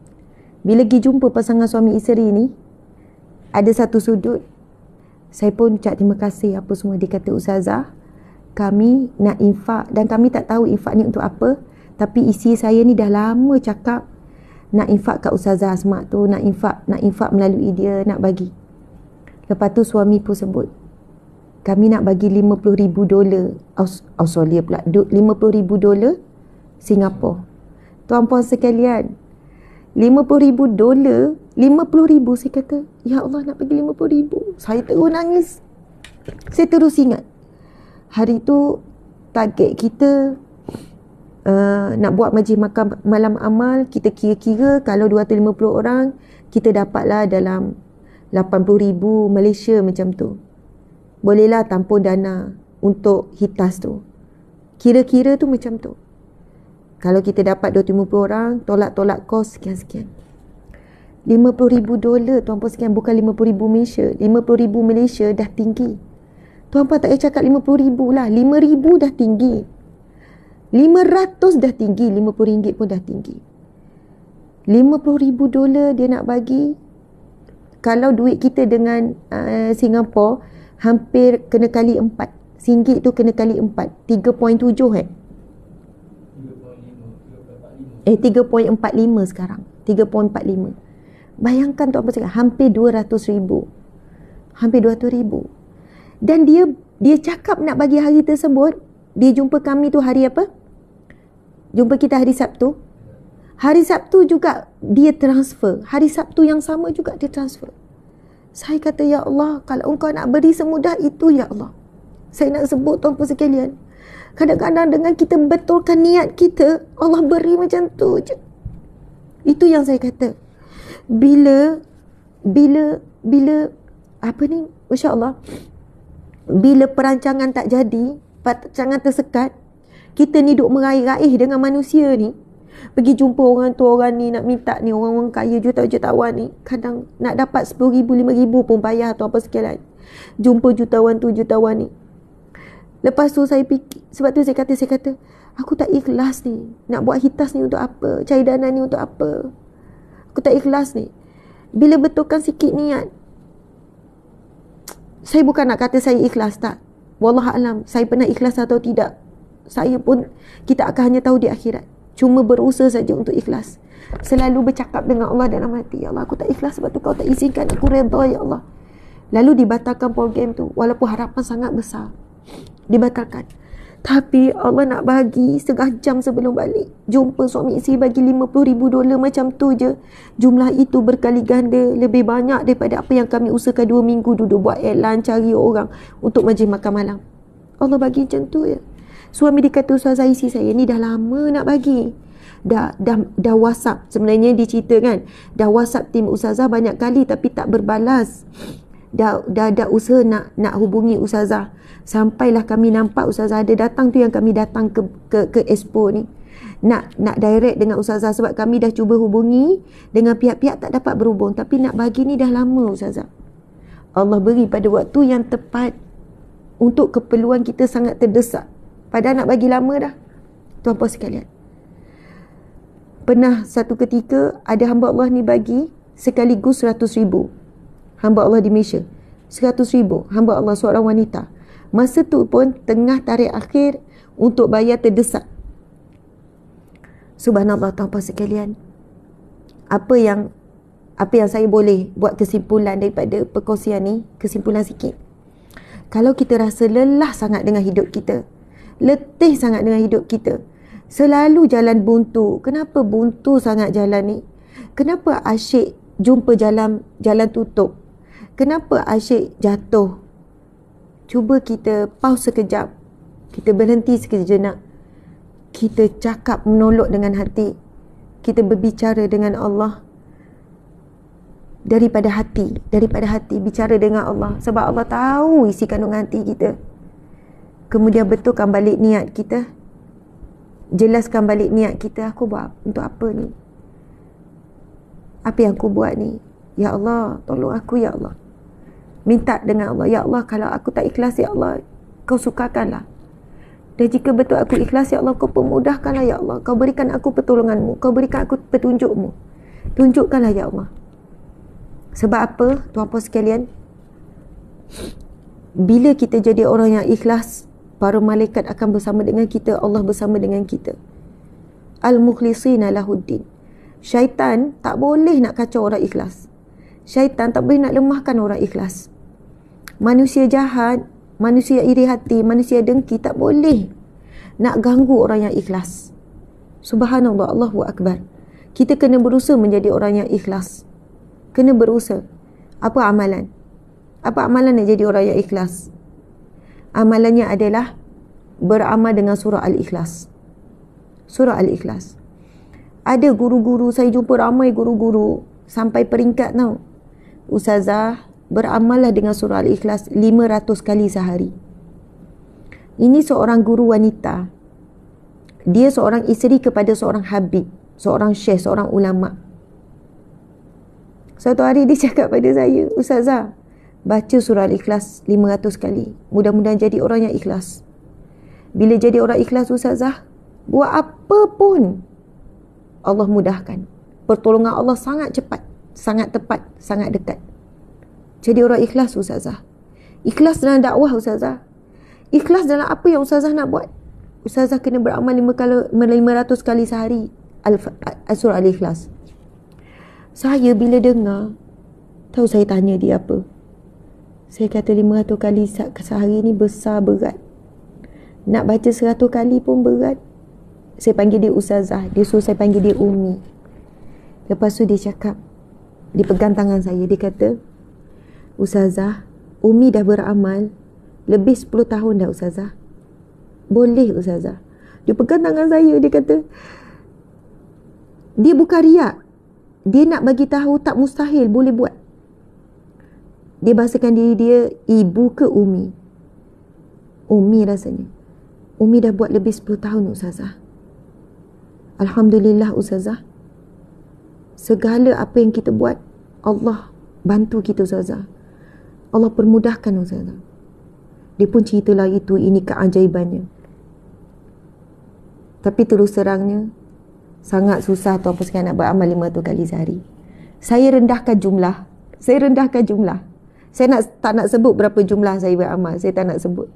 bila pergi jumpa pasangan suami isteri ni, ada satu sudut saya pun ucap terima kasih apa semua dikata Ustazah kami nak infak dan kami tak tahu infak ni untuk apa tapi isi saya ni dah lama cakap nak infak kat Ustazah Asmat tu nak infak nak infak melalui dia nak bagi lepas tu suami pun sebut kami nak bagi 50 ribu dolar Australia pula 50 ribu dolar Singapura tuan-puan sekalian 50 ribu dolar 50 ribu saya kata Ya Allah nak pergi RM50,000 Saya terus nangis Saya terus ingat Hari tu target kita uh, Nak buat majlis makan malam amal Kita kira-kira kalau 250 orang Kita dapatlah dalam RM80,000 Malaysia macam tu Bolehlah tampung dana Untuk hitas tu Kira-kira tu macam tu Kalau kita dapat 250 orang Tolak-tolak kos sekian-sekian 50,000 dolar tuan puan sekian bukan 50,000 Malaysia 50,000 Malaysia dah tinggi tuan puan tak payah cakap 50,000 lah 5,000 dah tinggi 500 dah tinggi RM50 pun dah tinggi RM50,000 dolar dia nak bagi kalau duit kita dengan uh, Singapura hampir kena kali 4 singgit tu kena kali 4 3.7 eh eh 3.45 sekarang 3.45 Bayangkan tu apa sih? hampir dua ratus ribu. Hampir dua ratus ribu. Dan dia dia cakap nak bagi hari tersebut, dia jumpa kami tu hari apa? Jumpa kita hari Sabtu. Hari Sabtu juga dia transfer. Hari Sabtu yang sama juga dia transfer. Saya kata, Ya Allah, kalau engkau nak beri semudah itu, Ya Allah. Saya nak sebut tuan puan sekalian. Kadang-kadang dengan kita betulkan niat kita, Allah beri macam tu je. Itu yang saya kata bila bila bila apa ni Masya Allah bila perancangan tak jadi perancangan tersekat kita ni duk meraih-raih dengan manusia ni pergi jumpa orang tu orang ni nak minta ni orang-orang kaya juta jutawan ni kadang nak dapat RM10,000 RM5,000 pun payah atau apa sekalian jumpa jutawan tu jutawan ni lepas tu saya fikir sebab tu saya kata saya kata aku tak ikhlas ni nak buat hitas ni untuk apa cari dana ni untuk apa aku tak ikhlas ni. Bila betulkan sikit niat, saya bukan nak kata saya ikhlas tak. Wallah alam, saya pernah ikhlas atau tidak. Saya pun, kita akan hanya tahu di akhirat. Cuma berusaha saja untuk ikhlas. Selalu bercakap dengan Allah dalam hati. Ya Allah, aku tak ikhlas sebab tu kau tak izinkan. Aku redha, Ya Allah. Lalu dibatalkan program tu. Walaupun harapan sangat besar. Dibatalkan. Dibatalkan. Tapi Allah nak bagi setengah jam sebelum balik. Jumpa suami isteri bagi $50,000 dolar macam tu je. Jumlah itu berkali ganda lebih banyak daripada apa yang kami usahakan dua minggu duduk buat elan cari orang untuk majlis makan malam. Allah bagi macam tu je. Suami dikata usaha isteri saya ni dah lama nak bagi. Dah, dah, dah whatsapp sebenarnya dicerita kan. Dah whatsapp tim usaha banyak kali tapi tak berbalas dah, dah dah usaha nak nak hubungi ustazah sampailah kami nampak ustazah ada datang tu yang kami datang ke ke, ke expo ni nak nak direct dengan ustazah sebab kami dah cuba hubungi dengan pihak-pihak tak dapat berhubung tapi nak bagi ni dah lama ustazah Allah beri pada waktu yang tepat untuk keperluan kita sangat terdesak pada nak bagi lama dah tuan puan sekalian pernah satu ketika ada hamba Allah ni bagi sekaligus 100 ribu hamba Allah di Malaysia. 100 ribu, hamba Allah seorang wanita. Masa tu pun tengah tarikh akhir untuk bayar terdesak. Subhanallah tanpa sekalian. Apa yang apa yang saya boleh buat kesimpulan daripada perkongsian ni, kesimpulan sikit. Kalau kita rasa lelah sangat dengan hidup kita, letih sangat dengan hidup kita, selalu jalan buntu. Kenapa buntu sangat jalan ni? Kenapa asyik jumpa jalan jalan tutup? kenapa Asyik jatuh? Cuba kita pause sekejap. Kita berhenti sekejap. Kita cakap menolok dengan hati. Kita berbicara dengan Allah. Daripada hati. Daripada hati. Bicara dengan Allah. Sebab Allah tahu isi kandungan hati kita. Kemudian betulkan balik niat kita. Jelaskan balik niat kita. Aku buat untuk apa ni? Apa yang aku buat ni? Ya Allah, tolong aku ya Allah minta dengan Allah ya Allah kalau aku tak ikhlas ya Allah kau sukakanlah dan jika betul aku ikhlas ya Allah kau pemudahkanlah ya Allah kau berikan aku pertolonganmu kau berikan aku petunjukmu tunjukkanlah ya Allah sebab apa tuan puan sekalian bila kita jadi orang yang ikhlas para malaikat akan bersama dengan kita Allah bersama dengan kita al-mukhlisina lahuddin syaitan tak boleh nak kacau orang ikhlas syaitan tak boleh nak lemahkan orang ikhlas manusia jahat, manusia iri hati, manusia dengki tak boleh nak ganggu orang yang ikhlas. Subhanallah, Allahu Akbar. Kita kena berusaha menjadi orang yang ikhlas. Kena berusaha. Apa amalan? Apa amalan nak jadi orang yang ikhlas? Amalannya adalah beramal dengan surah Al-Ikhlas. Surah Al-Ikhlas. Ada guru-guru, saya jumpa ramai guru-guru sampai peringkat tau. Ustazah, beramallah dengan surah Al-Ikhlas 500 kali sehari. Ini seorang guru wanita. Dia seorang isteri kepada seorang habib, seorang syekh, seorang ulama. Suatu hari dia [laughs] cakap pada saya, Ustazah, baca surah Al-Ikhlas 500 kali. Mudah-mudahan jadi orang yang ikhlas. Bila jadi orang ikhlas Ustazah, buat apa pun Allah mudahkan. Pertolongan Allah sangat cepat, sangat tepat, sangat dekat jadi orang ikhlas ustazah. Ikhlas dalam dakwah ustazah. Ikhlas dalam apa yang ustazah nak buat. Ustazah kena beramal 5 kali 500 kali sehari al surah al-ikhlas. Saya bila dengar tahu saya tanya dia apa. Saya kata 500 kali sehari ni besar berat. Nak baca 100 kali pun berat. Saya panggil dia ustazah, dia suruh saya panggil dia Umi. Lepas tu dia cakap dia pegang tangan saya dia kata Ustazah, Umi dah beramal lebih 10 tahun dah Ustazah. Boleh Ustazah. Dia pegang tangan saya, dia kata. Dia bukan riak. Dia nak bagi tahu tak mustahil boleh buat. Dia bahasakan diri dia ibu ke Umi. Umi rasanya. Umi dah buat lebih 10 tahun Ustazah. Alhamdulillah Ustazah. Segala apa yang kita buat, Allah bantu kita Ustazah. Allah permudahkan Ustaz Dia pun ceritalah itu Ini keajaibannya Tapi terus terangnya Sangat susah tu apa sekarang nak beramal lima tu kali sehari Saya rendahkan jumlah Saya rendahkan jumlah Saya nak tak nak sebut berapa jumlah saya beramal Saya tak nak sebut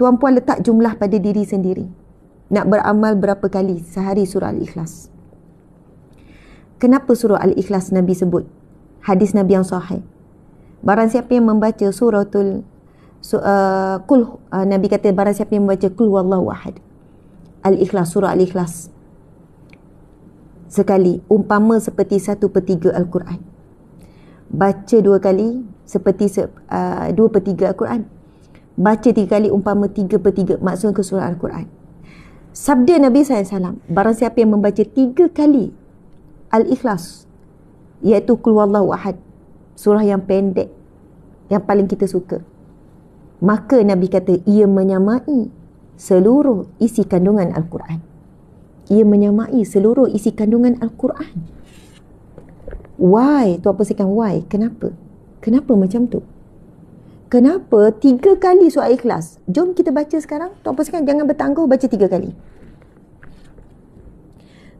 Tuan Puan letak jumlah pada diri sendiri Nak beramal berapa kali sehari surah Al-Ikhlas Kenapa surah Al-Ikhlas Nabi sebut Hadis Nabi yang sahih barang siapa yang membaca suratul su, uh, kul uh, nabi kata barang siapa yang membaca kul wallahu ahad al-ikhlas surah al-ikhlas sekali umpama seperti satu per tiga al-Quran baca dua kali seperti se, uh, dua per tiga al-Quran baca tiga kali umpama tiga per tiga maksudnya ke surah al-Quran sabda Nabi SAW barang siapa yang membaca tiga kali al-ikhlas iaitu kul wallahu ahad surah yang pendek yang paling kita suka. Maka Nabi kata ia menyamai seluruh isi kandungan Al-Quran. Ia menyamai seluruh isi kandungan Al-Quran. Why? Tu apa sekian why? Kenapa? Kenapa macam tu? Kenapa tiga kali surah ikhlas? Jom kita baca sekarang. Tuan Puan jangan bertangguh baca tiga kali.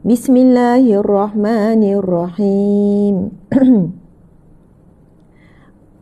Bismillahirrahmanirrahim. [clears throat]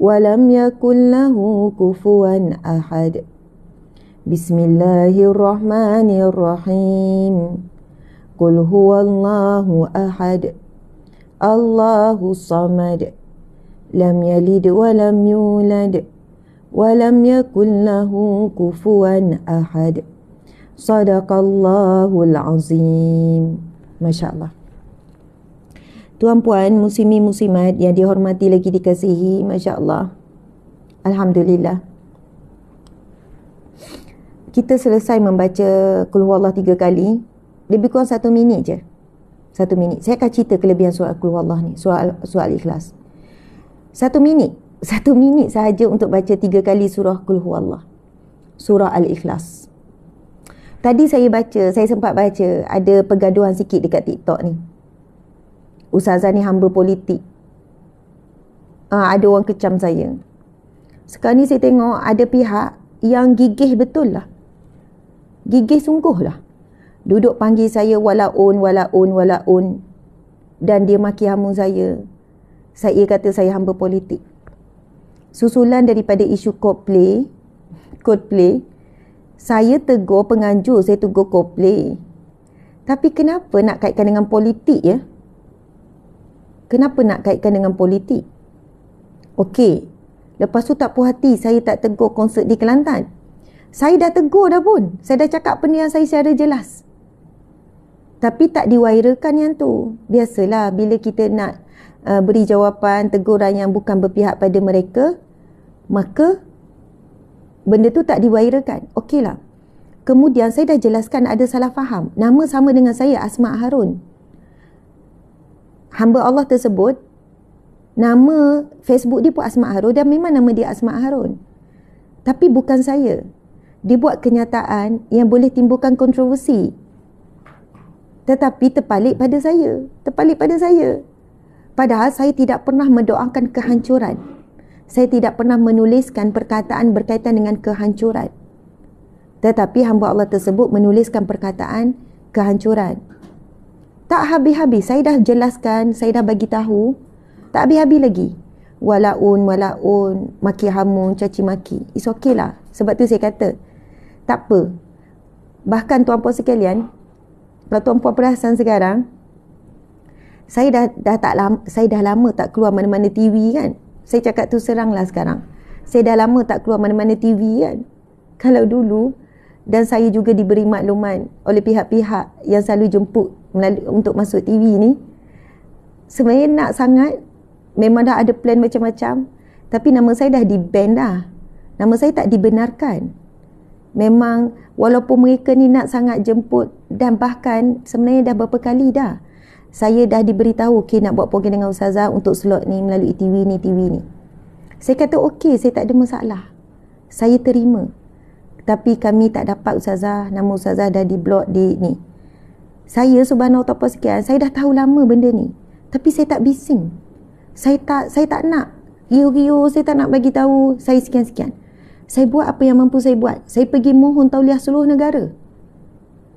ولم يكن له كفوا أحد بسم الله الرحمن الرحيم قل هو الله أحد الله الصمد لم يلد ولم يولد ولم يكن له كفوا أحد صدق الله العظيم ما شاء الله Tuan-puan, muslimi-muslimat yang dihormati lagi dikasihi, Masya Allah. Alhamdulillah. Kita selesai membaca Keluar Allah tiga kali. Lebih kurang satu minit je. Satu minit. Saya akan cerita kelebihan surat Keluar Allah ni. Surat, surat ikhlas. Satu minit. [laughs] Satu minit sahaja untuk baca tiga kali surah Keluar Allah. Surah Al-Ikhlas. Tadi saya baca, saya sempat baca ada pergaduhan sikit dekat TikTok ni. Ustazah ni hamba politik. Uh, ada orang kecam saya. Sekarang ni saya tengok ada pihak yang gigih betul lah. Gigih sungguh lah. Duduk panggil saya walaun, walaun, walaun. Dan dia maki hamu saya. Saya kata saya hamba politik. Susulan daripada isu Coldplay, Coldplay, saya tegur penganjur, saya tegur Coldplay. Tapi kenapa nak kaitkan dengan politik ya? kenapa nak kaitkan dengan politik? Okey, lepas tu tak puas hati saya tak tegur konsert di Kelantan. Saya dah tegur dah pun. Saya dah cakap benda yang saya secara jelas. Tapi tak diwairakan yang tu. Biasalah bila kita nak uh, beri jawapan, teguran yang bukan berpihak pada mereka, maka benda tu tak diwairakan. Okeylah. Kemudian saya dah jelaskan ada salah faham. Nama sama dengan saya Asma Harun hamba Allah tersebut nama Facebook dia pun Asma Harun dan memang nama dia Asma Harun. Tapi bukan saya. Dia buat kenyataan yang boleh timbulkan kontroversi. Tetapi terpalit pada saya. Terpalit pada saya. Padahal saya tidak pernah mendoakan kehancuran. Saya tidak pernah menuliskan perkataan berkaitan dengan kehancuran. Tetapi hamba Allah tersebut menuliskan perkataan kehancuran tak habis-habis saya dah jelaskan saya dah bagi tahu tak habis-habis lagi walaun walaun maki hamun caci maki it's okay lah sebab tu saya kata tak apa bahkan tuan puan sekalian kalau tuan puan perasan sekarang saya dah dah tak lama, saya dah lama tak keluar mana-mana TV kan saya cakap tu seranglah sekarang saya dah lama tak keluar mana-mana TV kan kalau dulu dan saya juga diberi maklumat oleh pihak-pihak yang selalu jemput melalui, untuk masuk TV ni sebenarnya nak sangat memang dah ada plan macam-macam tapi nama saya dah di-ban dah nama saya tak dibenarkan memang walaupun mereka ni nak sangat jemput dan bahkan sebenarnya dah berapa kali dah saya dah diberitahu okay, nak buat program dengan Ustazah untuk slot ni melalui TV ni TV ni saya kata okey saya tak ada masalah saya terima tapi kami tak dapat ustazah nama ustazah dah di blok di ni saya subhanahu ta'ala sekian saya dah tahu lama benda ni tapi saya tak bising saya tak saya tak nak riu-riu saya tak nak bagi tahu saya sekian-sekian saya buat apa yang mampu saya buat saya pergi mohon tauliah seluruh negara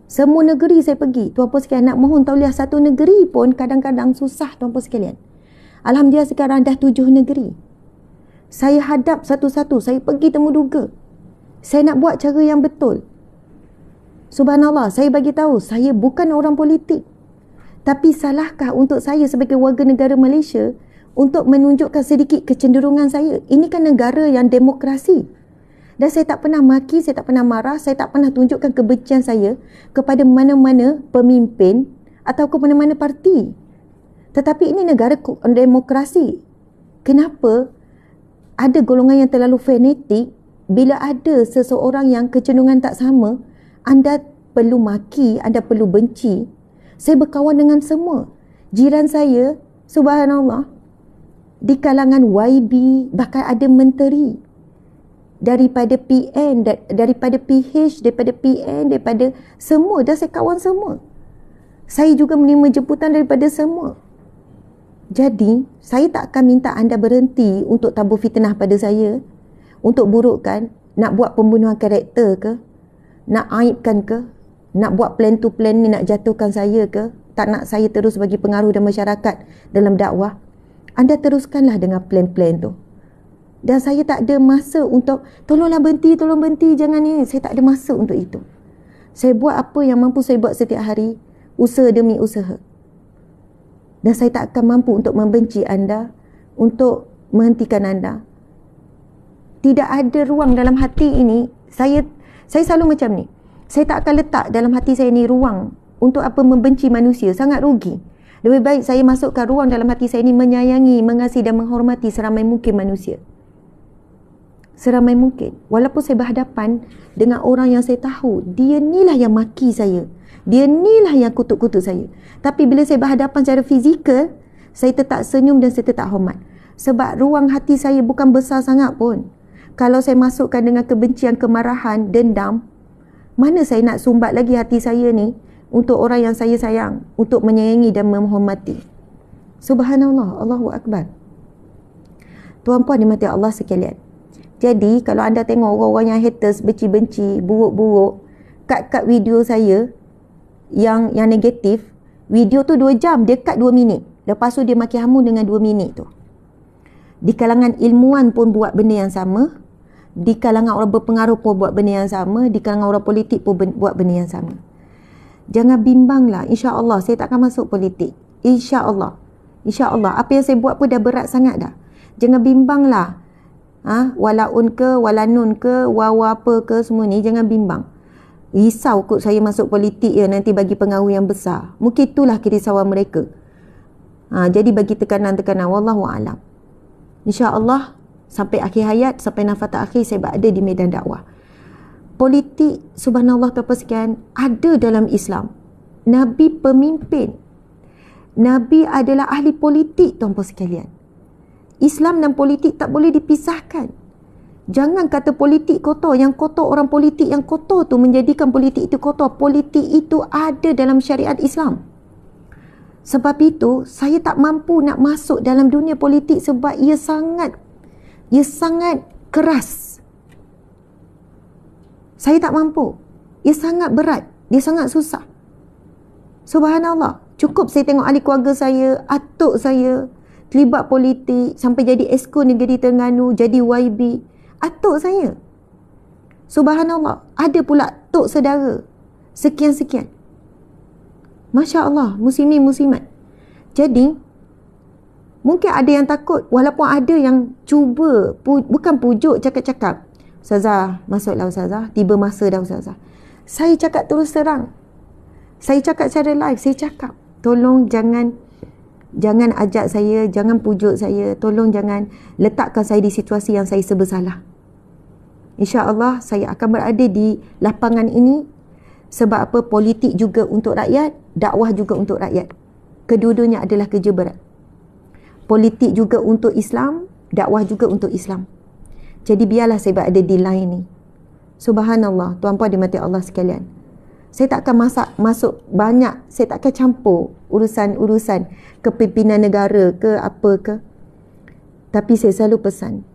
semua negeri saya pergi tuan puan sekalian nak mohon tauliah satu negeri pun kadang-kadang susah tuan puan sekalian alhamdulillah sekarang dah tujuh negeri saya hadap satu-satu saya pergi temu duga saya nak buat cara yang betul. Subhanallah, saya bagi tahu saya bukan orang politik. Tapi salahkah untuk saya sebagai warga negara Malaysia untuk menunjukkan sedikit kecenderungan saya? Ini kan negara yang demokrasi. Dan saya tak pernah maki, saya tak pernah marah, saya tak pernah tunjukkan kebencian saya kepada mana-mana pemimpin atau ke mana-mana parti. Tetapi ini negara demokrasi. Kenapa ada golongan yang terlalu fanatik bila ada seseorang yang kecenderungan tak sama, anda perlu maki, anda perlu benci. Saya berkawan dengan semua. Jiran saya, subhanallah, di kalangan YB, bahkan ada menteri. Daripada PN, daripada PH, daripada PN, daripada semua. Dah saya kawan semua. Saya juga menerima jemputan daripada semua. Jadi, saya tak akan minta anda berhenti untuk tabur fitnah pada saya untuk burukkan nak buat pembunuhan karakter ke nak aibkan ke nak buat plan to plan ni nak jatuhkan saya ke tak nak saya terus bagi pengaruh dan masyarakat dalam dakwah anda teruskanlah dengan plan-plan tu dan saya tak ada masa untuk tolonglah berhenti tolong berhenti jangan ni saya tak ada masa untuk itu saya buat apa yang mampu saya buat setiap hari usaha demi usaha dan saya tak akan mampu untuk membenci anda untuk menghentikan anda tidak ada ruang dalam hati ini saya saya selalu macam ni saya tak akan letak dalam hati saya ni ruang untuk apa membenci manusia sangat rugi lebih baik saya masukkan ruang dalam hati saya ini menyayangi mengasihi dan menghormati seramai mungkin manusia seramai mungkin walaupun saya berhadapan dengan orang yang saya tahu dia nilah yang maki saya dia nilah yang kutuk-kutuk saya tapi bila saya berhadapan secara fizikal saya tetap senyum dan saya tetap hormat sebab ruang hati saya bukan besar sangat pun kalau saya masukkan dengan kebencian, kemarahan, dendam, mana saya nak sumbat lagi hati saya ni untuk orang yang saya sayang, untuk menyayangi dan menghormati. Subhanallah, Allahu Akbar. Tuan-puan di mati Allah sekalian. Jadi, kalau anda tengok orang-orang yang haters, benci-benci, buruk-buruk, kat-kat video saya yang yang negatif, video tu 2 jam, dia kat 2 minit. Lepas tu dia maki hamun dengan 2 minit tu. Di kalangan ilmuwan pun buat benda yang sama, di kalangan orang berpengaruh pun buat benda yang sama di kalangan orang politik pun ben- buat benda yang sama jangan bimbanglah Allah saya tak akan masuk politik Insya Allah, insya Allah apa yang saya buat pun dah berat sangat dah jangan bimbanglah ah ha? walaun ke walanun ke wawape ke semua ni jangan bimbang risau kot saya masuk politik ya nanti bagi pengaruh yang besar mungkin itulah kerisauan mereka ha, jadi bagi tekanan-tekanan wallahu alam insyaallah sampai akhir hayat sampai nafas terakhir saya berada di medan dakwah politik subhanallah terpesekian ada dalam Islam Nabi pemimpin Nabi adalah ahli politik tuan-tuan sekalian Islam dan politik tak boleh dipisahkan Jangan kata politik kotor Yang kotor orang politik yang kotor tu Menjadikan politik itu kotor Politik itu ada dalam syariat Islam Sebab itu saya tak mampu nak masuk dalam dunia politik Sebab ia sangat ia sangat keras. Saya tak mampu. Ia sangat berat. Dia sangat susah. Subhanallah. Cukup saya tengok ahli keluarga saya, atuk saya, terlibat politik, sampai jadi esko negeri Terengganu, jadi YB. Atuk saya. Subhanallah. Ada pula tok sedara. Sekian-sekian. Masya Allah. Muslimin, muslimat. Jadi, mungkin ada yang takut walaupun ada yang cuba pu, bukan pujuk cakap-cakap Ustazah masuklah Ustazah tiba masa dah Ustazah saya cakap terus terang saya cakap secara live saya cakap tolong jangan jangan ajak saya jangan pujuk saya tolong jangan letakkan saya di situasi yang saya sebesalah Insya Allah saya akan berada di lapangan ini sebab apa politik juga untuk rakyat dakwah juga untuk rakyat kedua adalah kerja berat politik juga untuk Islam, dakwah juga untuk Islam. Jadi biarlah saya berada di line ni. Subhanallah, tuan puan dimati Allah sekalian. Saya tak akan masak, masuk banyak, saya tak akan campur urusan-urusan kepimpinan negara ke apa ke. Tapi saya selalu pesan,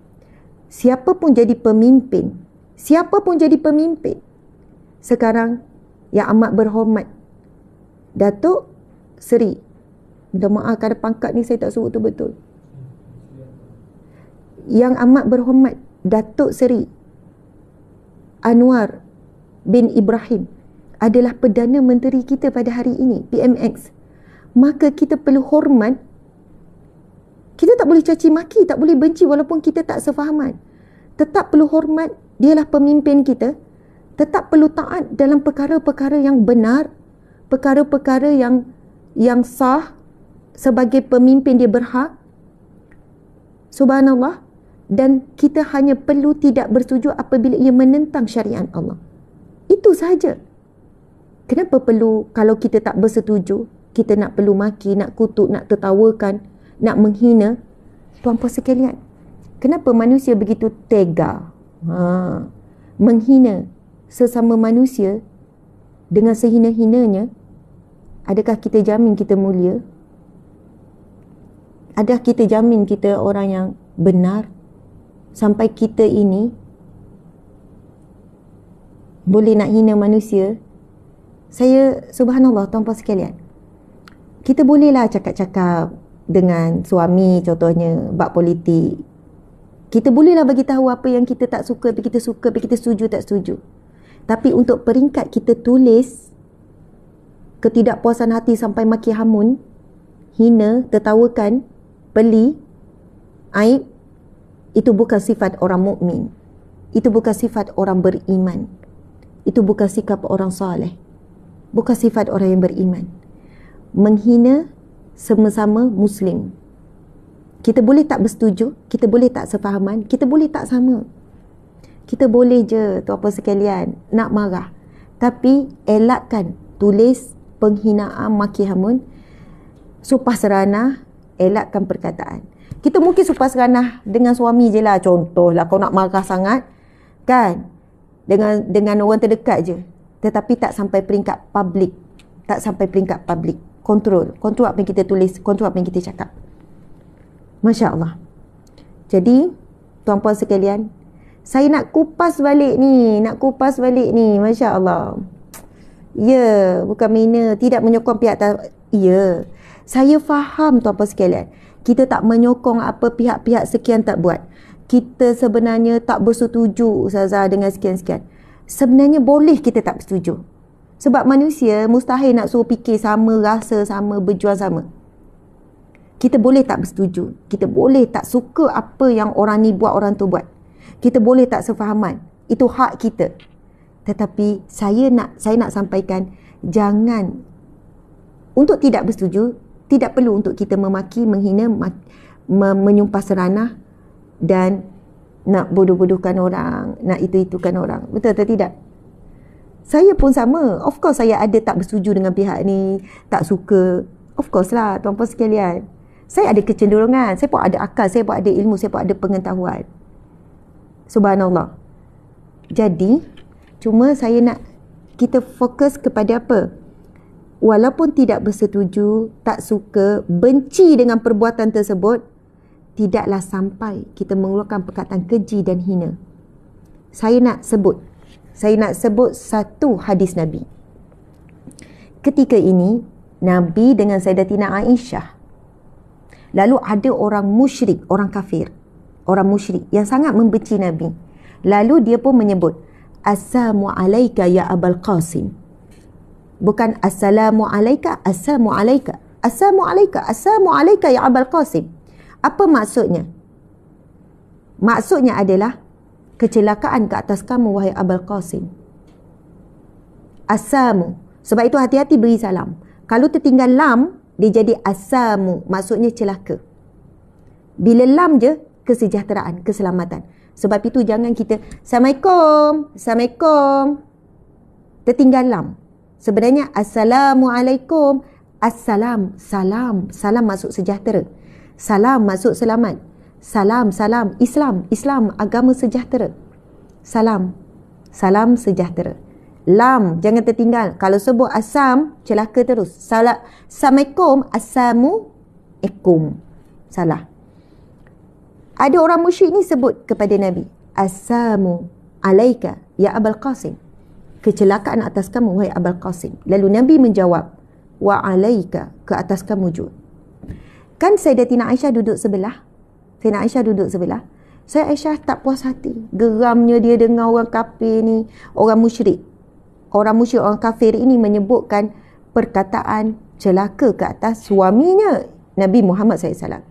siapa pun jadi pemimpin, siapa pun jadi pemimpin, sekarang yang amat berhormat, Datuk Seri Minta maaf kerana pangkat ni saya tak sebut tu betul. Yang amat berhormat Datuk Seri Anwar bin Ibrahim adalah Perdana Menteri kita pada hari ini, PMX. Maka kita perlu hormat. Kita tak boleh caci maki, tak boleh benci walaupun kita tak sefahaman. Tetap perlu hormat, dialah pemimpin kita. Tetap perlu taat dalam perkara-perkara yang benar, perkara-perkara yang yang sah, sebagai pemimpin dia berhak subhanallah dan kita hanya perlu tidak bersetuju apabila ia menentang syariat Allah itu sahaja kenapa perlu kalau kita tak bersetuju kita nak perlu maki nak kutuk nak tertawakan nak menghina tuan-puan sekalian kenapa manusia begitu tega ha menghina sesama manusia dengan sehina-hinanya adakah kita jamin kita mulia adakah kita jamin kita orang yang benar sampai kita ini boleh nak hina manusia saya subhanallah tuan-tuan sekalian kita bolehlah cakap-cakap dengan suami contohnya bab politik kita bolehlah bagi tahu apa yang kita tak suka tapi kita suka tapi kita setuju tak setuju tapi untuk peringkat kita tulis ketidakpuasan hati sampai maki hamun hina tertawakan Beli, aib itu bukan sifat orang mukmin itu bukan sifat orang beriman itu bukan sikap orang soleh bukan sifat orang yang beriman menghina sama-sama muslim kita boleh tak bersetuju kita boleh tak sefahaman kita boleh tak sama kita boleh je tu apa sekalian nak marah tapi elakkan tulis penghinaan maki hamun sopah serana elakkan perkataan. Kita mungkin supas ranah dengan suami je lah. contoh lah kau nak marah sangat. Kan? Dengan dengan orang terdekat je. Tetapi tak sampai peringkat publik. Tak sampai peringkat publik. Kontrol. Kontrol apa yang kita tulis. Kontrol apa yang kita cakap. Masya Allah. Jadi, tuan-puan sekalian. Saya nak kupas balik ni. Nak kupas balik ni. Masya Allah. Ya, bukan mina. Tidak menyokong pihak tak. Ya. Saya faham tuan-tuan sekalian. Kita tak menyokong apa pihak-pihak sekian tak buat. Kita sebenarnya tak bersetuju Ustazah dengan sekian-sekian. Sebenarnya boleh kita tak bersetuju. Sebab manusia mustahil nak suruh fikir sama, rasa sama, berjuang sama. Kita boleh tak bersetuju. Kita boleh tak suka apa yang orang ni buat, orang tu buat. Kita boleh tak sefahaman. Itu hak kita. Tetapi saya nak saya nak sampaikan jangan untuk tidak bersetuju tidak perlu untuk kita memaki, menghina, menyumpah seranah dan nak bodoh-bodohkan orang, nak itu-itukan orang. Betul atau tidak? Saya pun sama. Of course saya ada tak bersetuju dengan pihak ni, tak suka. Of course lah, tuan-tuan sekalian. Saya ada kecenderungan, saya pun ada akal, saya pun ada ilmu, saya pun ada pengetahuan. Subhanallah. Jadi, cuma saya nak kita fokus kepada apa? walaupun tidak bersetuju, tak suka, benci dengan perbuatan tersebut, tidaklah sampai kita mengeluarkan perkataan keji dan hina. Saya nak sebut, saya nak sebut satu hadis Nabi. Ketika ini, Nabi dengan Sayyidatina Aisyah, lalu ada orang musyrik, orang kafir, orang musyrik yang sangat membenci Nabi. Lalu dia pun menyebut, Assalamualaikum ya Abul Qasim bukan Assalamualaikum, Assalamualaikum, Assalamualaikum, Assalamualaikum ya abul qasim apa maksudnya maksudnya adalah kecelakaan ke atas kamu wahai abul qasim Assalamu. sebab itu hati-hati beri salam kalau tertinggal lam dia jadi assamu maksudnya celaka bila lam je kesejahteraan keselamatan sebab itu jangan kita assalamualaikum assalamualaikum tertinggal lam Sebenarnya Assalamualaikum Assalam Salam Salam masuk sejahtera Salam masuk selamat Salam Salam Islam Islam agama sejahtera Salam Salam sejahtera Lam Jangan tertinggal Kalau sebut asam Celaka terus Salam Assalamualaikum Assalamu Ikum Salah Ada orang musyrik ni sebut kepada Nabi Assalamu Alaika Ya Abul Qasim kecelakaan atas kamu wahai Abul Qasim. Lalu Nabi menjawab, wa alaika ke atas kamu jud. Kan Sayyidatina Aisyah duduk sebelah. Sayyidatina Aisyah duduk sebelah. Saya Aisyah tak puas hati. Geramnya dia dengar orang kafir ni, orang musyrik. Orang musyrik orang kafir ini menyebutkan perkataan celaka ke atas suaminya Nabi Muhammad SAW.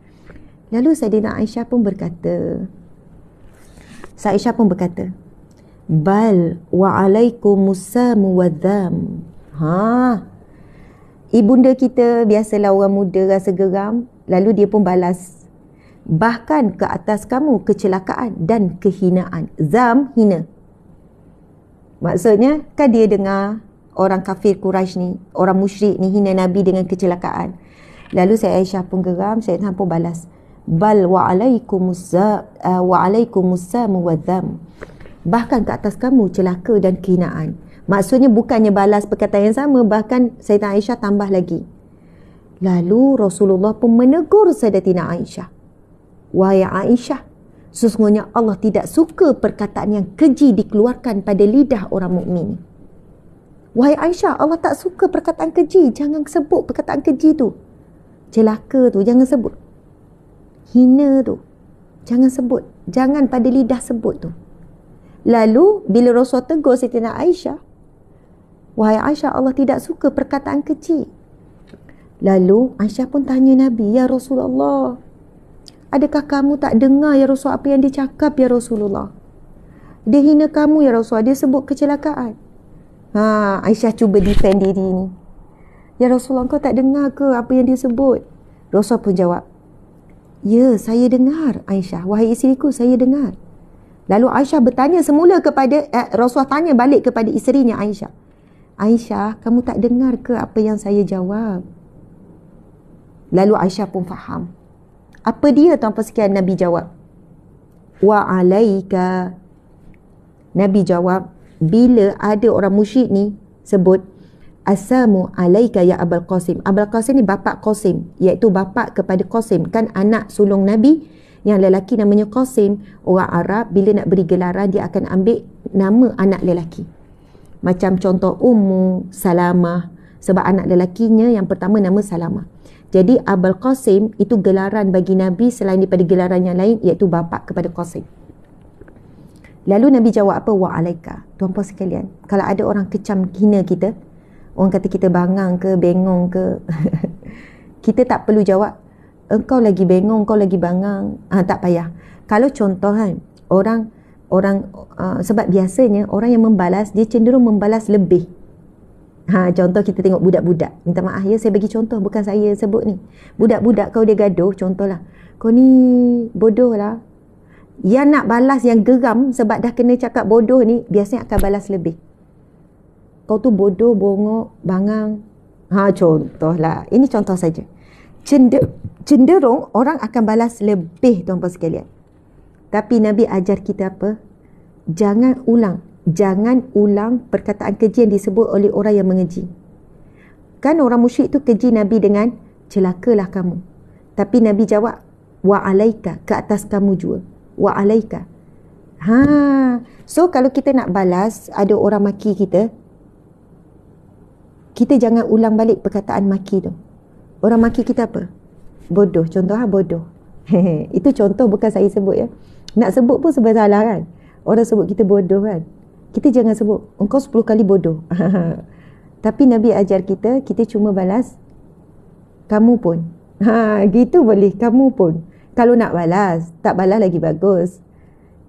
Lalu Sayyidina Aisyah pun berkata, Sayyidina Aisyah pun berkata, bal wa alaikum musam wadham ha ibunda kita biasalah orang muda rasa geram lalu dia pun balas bahkan ke atas kamu kecelakaan dan kehinaan zam hina maksudnya kan dia dengar orang kafir Quraisy ni orang musyrik ni hina nabi dengan kecelakaan lalu saya Aisyah pun geram saya pun balas bal wa alaikum musa wa alaikum musam wadham bahkan ke atas kamu celaka dan kehinaan. Maksudnya bukannya balas perkataan yang sama, bahkan Sayyidina Aisyah tambah lagi. Lalu Rasulullah pun menegur Sayyidatina Aisyah. Wahai Aisyah, sesungguhnya Allah tidak suka perkataan yang keji dikeluarkan pada lidah orang mukmin. Wahai Aisyah, Allah tak suka perkataan keji. Jangan sebut perkataan keji tu. Celaka tu, jangan sebut. Hina tu, jangan sebut. Jangan pada lidah sebut tu. Lalu bila Rasulullah tegur Siti Aisyah, "Wahai Aisyah, Allah tidak suka perkataan kecil." Lalu Aisyah pun tanya Nabi, "Ya Rasulullah, adakah kamu tak dengar ya Rasul apa yang dia cakap ya Rasulullah? Dia hina kamu ya Rasul, dia sebut kecelakaan." Ha, Aisyah cuba defend diri ni. Ya Rasulullah, kau tak dengar ke apa yang dia sebut? Rasul pun jawab, Ya, saya dengar Aisyah. Wahai isteri ku, saya dengar. Lalu Aisyah bertanya semula kepada eh, Rasulullah tanya balik kepada isterinya Aisyah. Aisyah, kamu tak dengar ke apa yang saya jawab? Lalu Aisyah pun faham. Apa dia tanpa sekian Nabi jawab? Wa alaika. Nabi jawab, bila ada orang musyrik ni sebut Assalamu alaika ya Abul Qasim. Abul Qasim ni bapak Qasim, iaitu bapak kepada Qasim kan anak sulung Nabi yang lelaki namanya Qasim orang Arab bila nak beri gelaran dia akan ambil nama anak lelaki macam contoh Ummu Salamah sebab anak lelakinya yang pertama nama Salamah jadi Abul Qasim itu gelaran bagi Nabi selain daripada gelaran yang lain iaitu bapa kepada Qasim lalu Nabi jawab apa wa'alaika tuan puan sekalian kalau ada orang kecam hina kita orang kata kita bangang ke bengong ke [laughs] kita tak perlu jawab engkau lagi bengong, kau lagi bangang, ha, tak payah. Kalau contoh kan, orang orang uh, sebab biasanya orang yang membalas dia cenderung membalas lebih. Ha contoh kita tengok budak-budak. Minta maaf ya saya bagi contoh bukan saya sebut ni. Budak-budak kau dia gaduh contohlah. Kau ni bodoh lah. Yang nak balas yang geram sebab dah kena cakap bodoh ni biasanya akan balas lebih. Kau tu bodoh, bongok, bangang. Ha contohlah. Ini contoh saja cender, cenderung orang akan balas lebih tuan-tuan sekalian. Tapi Nabi ajar kita apa? Jangan ulang. Jangan ulang perkataan keji yang disebut oleh orang yang mengeji. Kan orang musyrik tu keji Nabi dengan celakalah kamu. Tapi Nabi jawab wa alaika ke atas kamu jua. Wa alaika. Ha. So kalau kita nak balas ada orang maki kita kita jangan ulang balik perkataan maki tu orang maki kita apa? Bodoh. Contoh lah bodoh. [laughs] itu contoh bukan saya sebut ya. Nak sebut pun sebab salah kan. Orang sebut kita bodoh kan. Kita jangan sebut. Engkau sepuluh kali bodoh. [laughs] Tapi Nabi ajar kita, kita cuma balas. Kamu pun. [laughs] Ha, gitu boleh. Kamu pun. Kalau nak balas, tak balas lagi bagus.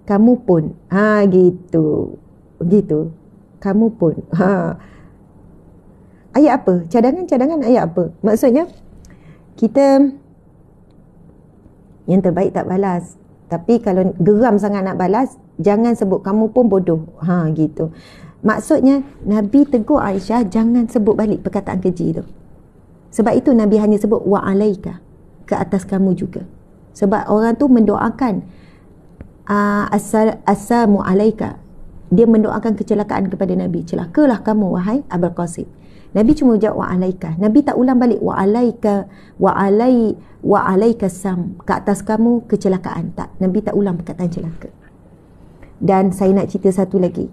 Kamu pun. Ha, gitu. Gitu. Kamu pun. Ha ayat apa? Cadangan-cadangan ayat apa? Maksudnya kita yang terbaik tak balas. Tapi kalau geram sangat nak balas, jangan sebut kamu pun bodoh. Ha gitu. Maksudnya Nabi tegur Aisyah jangan sebut balik perkataan keji itu. Sebab itu Nabi hanya sebut wa alaika ke atas kamu juga. Sebab orang tu mendoakan asal asamu alaika. Dia mendoakan kecelakaan kepada Nabi. Celakalah kamu wahai Abul Qasim. Nabi cuma jawab wa'alaika. Nabi tak ulang balik wa'alaika wa'alai wa'alaika sam. Ke atas kamu kecelakaan. Tak. Nabi tak ulang perkataan celaka. Dan saya nak cerita satu lagi.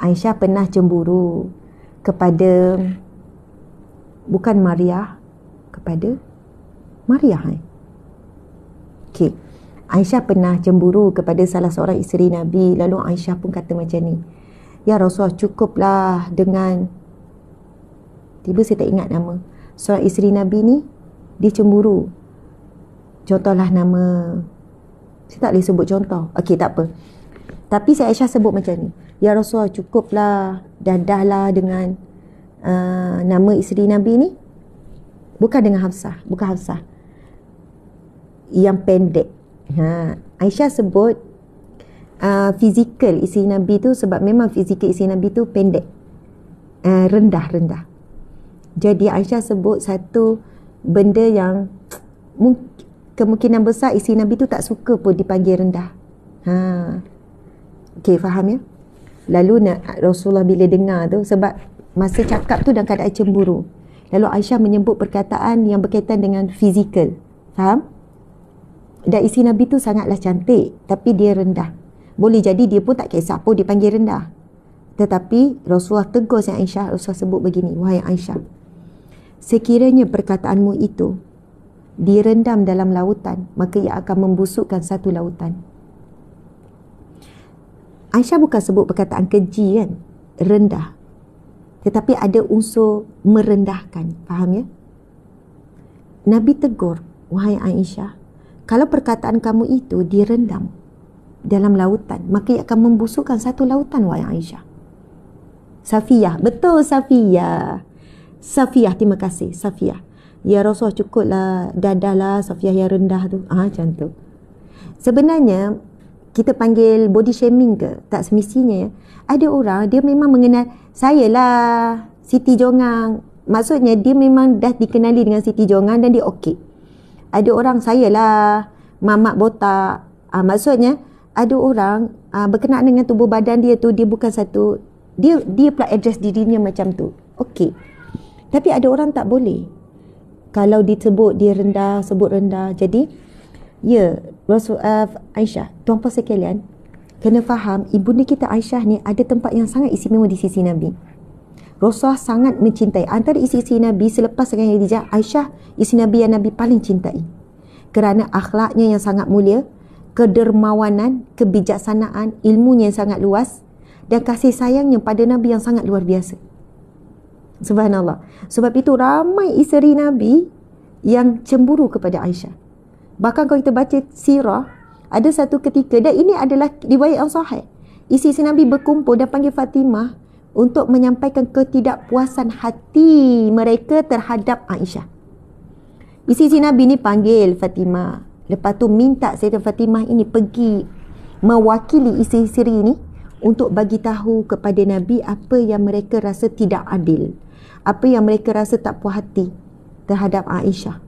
Aisyah pernah cemburu kepada bukan Maria kepada Maria. Eh? Okey. Aisyah pernah cemburu kepada salah seorang isteri Nabi. Lalu Aisyah pun kata macam ni. Ya Rasulullah cukuplah dengan Tiba saya tak ingat nama. Seorang isteri Nabi ni, dia cemburu. Contohlah nama... Saya tak boleh sebut contoh. Okey, tak apa. Tapi saya Aisyah sebut macam ni. Ya Rasulullah, cukuplah. Dah dah lah dengan uh, nama isteri Nabi ni. Bukan dengan Hafsah. Bukan Hafsah. Yang pendek. Ha. Aisyah sebut uh, fizikal isteri Nabi tu sebab memang fizikal isteri Nabi tu pendek. Uh, rendah-rendah. Jadi Aisyah sebut satu benda yang [tsk] kemungkinan besar isteri Nabi tu tak suka pun dipanggil rendah. Ha. Okey, faham ya? Lalu Rasulullah bila dengar tu sebab masa cakap tu dalam keadaan cemburu. Lalu Aisyah menyebut perkataan yang berkaitan dengan fizikal. Faham? Dan isi Nabi tu sangatlah cantik tapi dia rendah. Boleh jadi dia pun tak kisah pun dipanggil rendah. Tetapi Rasulullah tegur yang Aisyah Rasulullah sebut begini Wahai Aisyah sekiranya perkataanmu itu direndam dalam lautan, maka ia akan membusukkan satu lautan. Aisyah bukan sebut perkataan keji kan? Rendah. Tetapi ada unsur merendahkan. Faham ya? Nabi tegur, wahai Aisyah, kalau perkataan kamu itu direndam dalam lautan, maka ia akan membusukkan satu lautan, wahai Aisyah. Safiyah, betul Safiyah. Safiyah, terima kasih. Safiyah. Ya Rasulullah cukuplah lah. Safiyah yang rendah tu. Ah, macam tu. Sebenarnya, kita panggil body shaming ke? Tak semestinya ya. Ada orang, dia memang mengenal, saya lah Siti Jongang. Maksudnya, dia memang dah dikenali dengan Siti Jongang dan dia okey. Ada orang, saya lah mamak botak. Ah, maksudnya, ada orang ah, berkenaan dengan tubuh badan dia tu, dia bukan satu, dia dia pula address dirinya macam tu. Okey. Tapi ada orang tak boleh. Kalau disebut dia rendah, sebut rendah. Jadi, ya, Rasul uh, Aisyah, tuan puan sekalian, kena faham ibu ni kita Aisyah ni ada tempat yang sangat istimewa di sisi Nabi. Rasulullah sangat mencintai. Antara isteri Nabi selepas dengan Khadijah, Aisyah isi Nabi yang Nabi paling cintai. Kerana akhlaknya yang sangat mulia, kedermawanan, kebijaksanaan, ilmunya yang sangat luas dan kasih sayangnya pada Nabi yang sangat luar biasa. Subhanallah. Sebab itu ramai isteri Nabi yang cemburu kepada Aisyah. Bahkan kalau kita baca sirah, ada satu ketika, dan ini adalah riwayat yang sahih. Isteri Nabi berkumpul dan panggil Fatimah untuk menyampaikan ketidakpuasan hati mereka terhadap Aisyah. Isteri Nabi ni panggil Fatimah. Lepas tu minta saya Fatimah ini pergi mewakili isteri-isteri ini untuk bagi tahu kepada Nabi apa yang mereka rasa tidak adil apa yang mereka rasa tak puas hati terhadap Aisyah.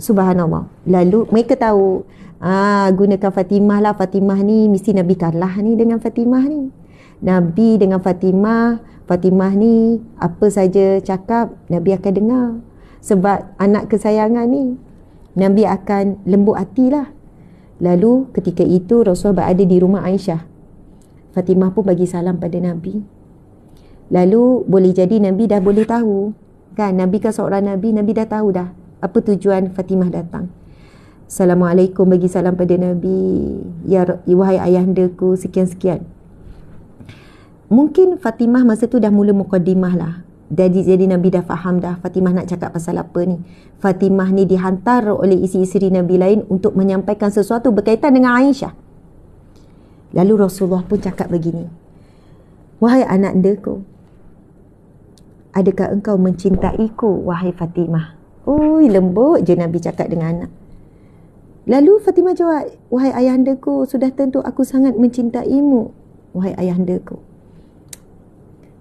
Subhanallah. Lalu mereka tahu ah gunakan Fatimah lah Fatimah ni mesti Nabi kalah ni dengan Fatimah ni. Nabi dengan Fatimah, Fatimah ni apa saja cakap Nabi akan dengar. Sebab anak kesayangan ni Nabi akan lembut hati lah. Lalu ketika itu Rasulullah berada di rumah Aisyah. Fatimah pun bagi salam pada Nabi. Lalu boleh jadi Nabi dah boleh tahu kan Nabi kan seorang Nabi Nabi dah tahu dah apa tujuan Fatimah datang Assalamualaikum bagi salam pada Nabi Ya, ya wahai ayahandaku sekian-sekian Mungkin Fatimah masa tu dah mula mukadimah lah jadi, jadi Nabi dah faham dah Fatimah nak cakap pasal apa ni Fatimah ni dihantar oleh isteri-isteri Nabi lain Untuk menyampaikan sesuatu berkaitan dengan Aisyah Lalu Rasulullah pun cakap begini Wahai anak deku Adakah engkau mencintaiku, wahai Fatimah? Ui, lembut je Nabi cakap dengan anak. Lalu Fatimah jawab, wahai ayahandaku, sudah tentu aku sangat mencintaimu, wahai ayahandaku.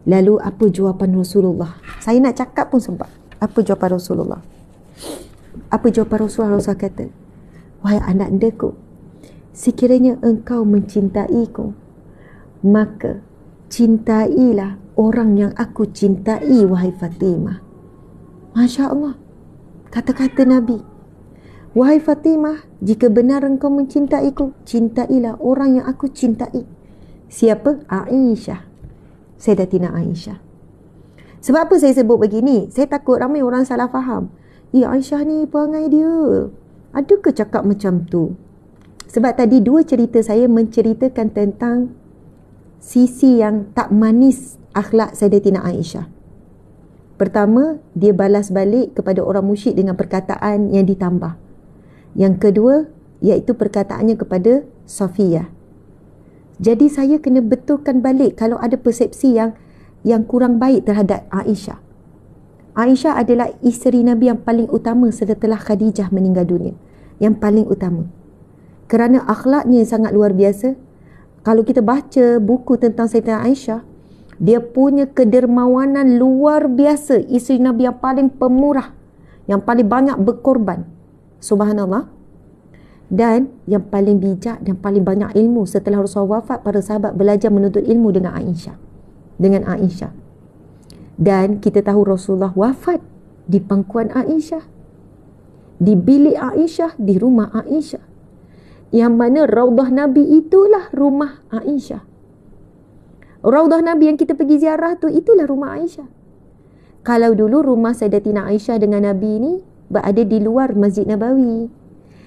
Lalu apa jawapan Rasulullah? Saya nak cakap pun sempat. Apa jawapan Rasulullah? Apa jawapan Rasulullah? Rasulullah kata, wahai anak andaku, sekiranya engkau mencintaiku, maka cintailah orang yang aku cintai wahai Fatimah. Masya Allah. Kata-kata Nabi. Wahai Fatimah, jika benar engkau mencintaiku, cintailah orang yang aku cintai. Siapa? Aisyah. Saya dah tina Aisyah. Sebab apa saya sebut begini? Saya takut ramai orang salah faham. Ya Aisyah ni perangai dia. Adakah cakap macam tu? Sebab tadi dua cerita saya menceritakan tentang sisi yang tak manis akhlak Sayyidatina Aisyah. Pertama, dia balas balik kepada orang musyrik dengan perkataan yang ditambah. Yang kedua, iaitu perkataannya kepada Safiyah. Jadi saya kena betulkan balik kalau ada persepsi yang yang kurang baik terhadap Aisyah. Aisyah adalah isteri Nabi yang paling utama setelah Khadijah meninggal dunia. Yang paling utama. Kerana akhlaknya sangat luar biasa. Kalau kita baca buku tentang Sayyidina Aisyah, dia punya kedermawanan luar biasa isteri Nabi yang paling pemurah yang paling banyak berkorban subhanallah dan yang paling bijak dan paling banyak ilmu setelah Rasul wafat para sahabat belajar menuntut ilmu dengan Aisyah dengan Aisyah dan kita tahu Rasulullah wafat di pangkuan Aisyah di bilik Aisyah di rumah Aisyah yang mana raudah Nabi itulah rumah Aisyah Raudah Nabi yang kita pergi ziarah tu itulah rumah Aisyah. Kalau dulu rumah Sayyidatina Aisyah dengan Nabi ni berada di luar Masjid Nabawi.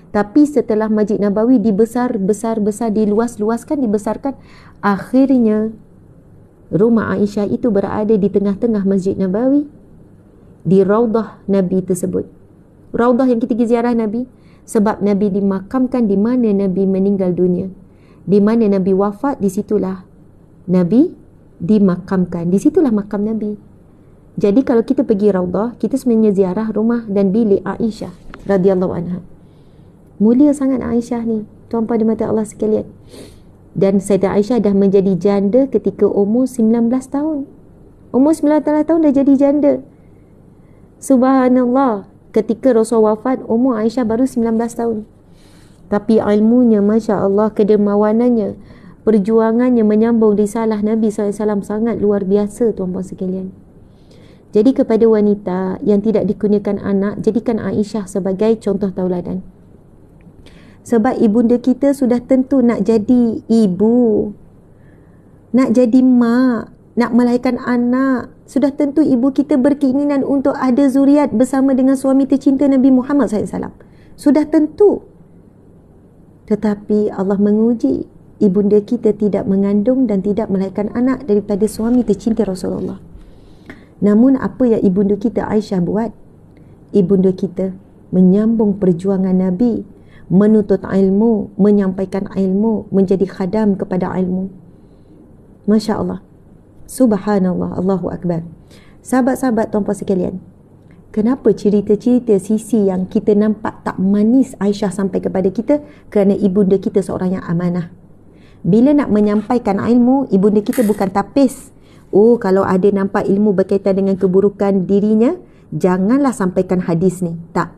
Tapi setelah Masjid Nabawi dibesar-besar-besar, diluas-luaskan, dibesarkan, akhirnya rumah Aisyah itu berada di tengah-tengah Masjid Nabawi di Raudah Nabi tersebut. Raudah yang kita pergi ziarah Nabi sebab Nabi dimakamkan di mana Nabi meninggal dunia. Di mana Nabi wafat, di situlah Nabi dimakamkan. Di situlah makam Nabi. Jadi kalau kita pergi Ra'udah, kita sebenarnya ziarah rumah dan bilik Aisyah radhiyallahu anha. Mulia sangat Aisyah ni, tuan pada mata Allah sekalian. Dan Sayyidah Aisyah dah menjadi janda ketika umur 19 tahun. Umur 19 tahun dah jadi janda. Subhanallah, ketika Rasul wafat, umur Aisyah baru 19 tahun. Tapi ilmunya, Masya Allah, kedermawanannya, perjuangannya menyambung risalah Nabi SAW sangat luar biasa tuan-tuan sekalian. Jadi kepada wanita yang tidak dikurniakan anak, jadikan Aisyah sebagai contoh tauladan. Sebab ibunda kita sudah tentu nak jadi ibu, nak jadi mak, nak melahirkan anak. Sudah tentu ibu kita berkeinginan untuk ada zuriat bersama dengan suami tercinta Nabi Muhammad SAW. Sudah tentu. Tetapi Allah menguji ibunda kita tidak mengandung dan tidak melahirkan anak daripada suami tercinta Rasulullah. Namun apa yang ibunda kita Aisyah buat? Ibunda kita menyambung perjuangan Nabi, menuntut ilmu, menyampaikan ilmu, menjadi khadam kepada ilmu. Masya Allah. Subhanallah. Allahu Akbar. Sahabat-sahabat tuan puan sekalian, Kenapa cerita-cerita sisi yang kita nampak tak manis Aisyah sampai kepada kita kerana ibunda kita seorang yang amanah bila nak menyampaikan ilmu ibunda kita bukan tapis oh kalau ada nampak ilmu berkaitan dengan keburukan dirinya janganlah sampaikan hadis ni tak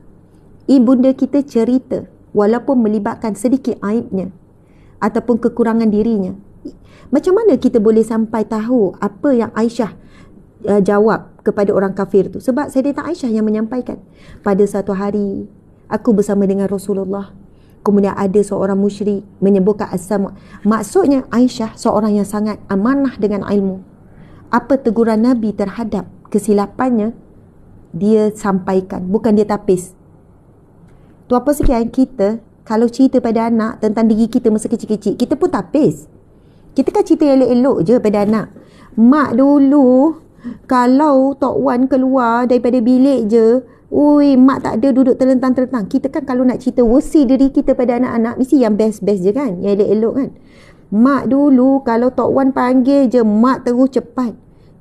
ibunda kita cerita walaupun melibatkan sedikit aibnya ataupun kekurangan dirinya macam mana kita boleh sampai tahu apa yang Aisyah uh, jawab kepada orang kafir tu sebab saya Sayyidah Aisyah yang menyampaikan pada satu hari aku bersama dengan Rasulullah kemudian ada seorang musyrik menyebutkan asam maksudnya Aisyah seorang yang sangat amanah dengan ilmu apa teguran Nabi terhadap kesilapannya dia sampaikan bukan dia tapis tu apa sekian kita kalau cerita pada anak tentang diri kita masa kecil-kecil kita pun tapis kita kan cerita yang elok-elok je pada anak mak dulu kalau Tok Wan keluar daripada bilik je Ui, mak tak ada duduk terlentang-terlentang. Kita kan kalau nak cerita wasi diri kita pada anak-anak, mesti yang best-best je kan? Yang elok-elok kan? Mak dulu kalau Tok Wan panggil je, mak terus cepat.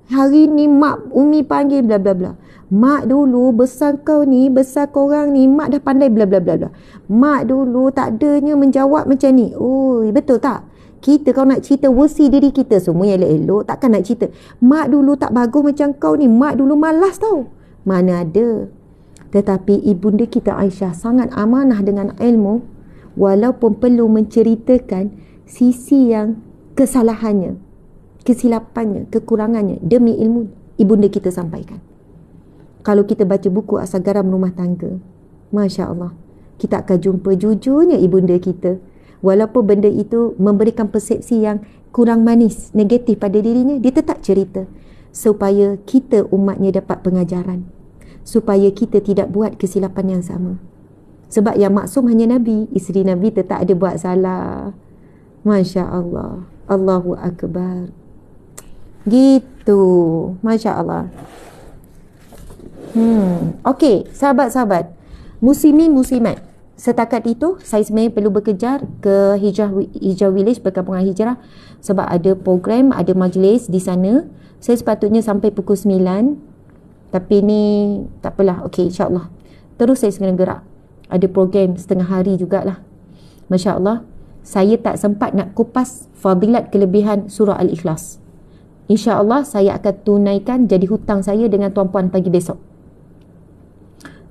Hari ni mak Umi panggil bla bla bla. Mak dulu besar kau ni, besar kau orang ni, mak dah pandai bla bla bla bla. Mak dulu tak adanya menjawab macam ni. Ui, betul tak? Kita kau nak cerita wasi diri kita semua yang elok-elok, takkan nak cerita. Mak dulu tak bagus macam kau ni, mak dulu malas tau. Mana ada. Tetapi ibunda kita Aisyah sangat amanah dengan ilmu walaupun perlu menceritakan sisi yang kesalahannya, kesilapannya, kekurangannya demi ilmu ibunda kita sampaikan. Kalau kita baca buku Asal Garam Rumah Tangga, Masya Allah, kita akan jumpa jujurnya ibunda kita walaupun benda itu memberikan persepsi yang kurang manis, negatif pada dirinya, dia tetap cerita supaya kita umatnya dapat pengajaran supaya kita tidak buat kesilapan yang sama. Sebab yang maksum hanya Nabi, isteri Nabi tetap ada buat salah. Masya Allah. Allahu Akbar. Gitu. Masya Allah. Hmm. Okey, sahabat-sahabat. Musimi musimat. Setakat itu, saya sebenarnya perlu berkejar ke Hijrah, Hijrah Village, perkampungan Hijrah. Sebab ada program, ada majlis di sana. Saya sepatutnya sampai pukul 9. Tapi ni tak apalah. okay, Insyaallah Terus saya sekarang gerak. Ada program setengah hari jugalah. Masya-Allah. Saya tak sempat nak kupas fadilat kelebihan surah Al-Ikhlas. Insya-Allah saya akan tunaikan jadi hutang saya dengan tuan-puan pagi besok.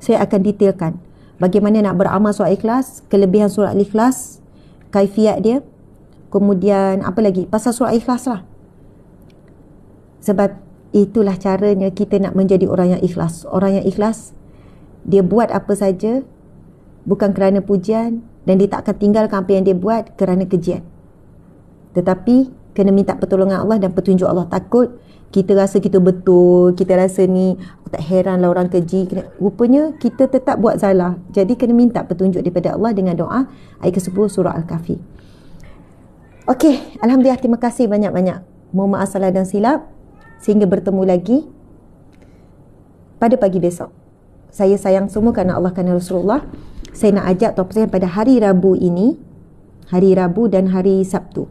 Saya akan detailkan bagaimana nak beramal surah Al-Ikhlas, kelebihan surah Al-Ikhlas, kaifiat dia. Kemudian apa lagi? Pasal surah Al-Ikhlas lah. Sebab itulah caranya kita nak menjadi orang yang ikhlas. Orang yang ikhlas, dia buat apa saja bukan kerana pujian dan dia tak akan tinggalkan apa yang dia buat kerana kejian. Tetapi, kena minta pertolongan Allah dan petunjuk Allah. Takut kita rasa kita betul, kita rasa ni tak heran lah orang keji. Rupanya, kita tetap buat salah. Jadi, kena minta petunjuk daripada Allah dengan doa ayat ke-10 surah Al-Kahfi. Okey, Alhamdulillah. Terima kasih banyak-banyak. Mohon maaf dan silap sehingga bertemu lagi pada pagi besok. Saya sayang semua kerana Allah kerana Rasulullah. Saya nak ajak topik pada hari Rabu ini, hari Rabu dan hari Sabtu.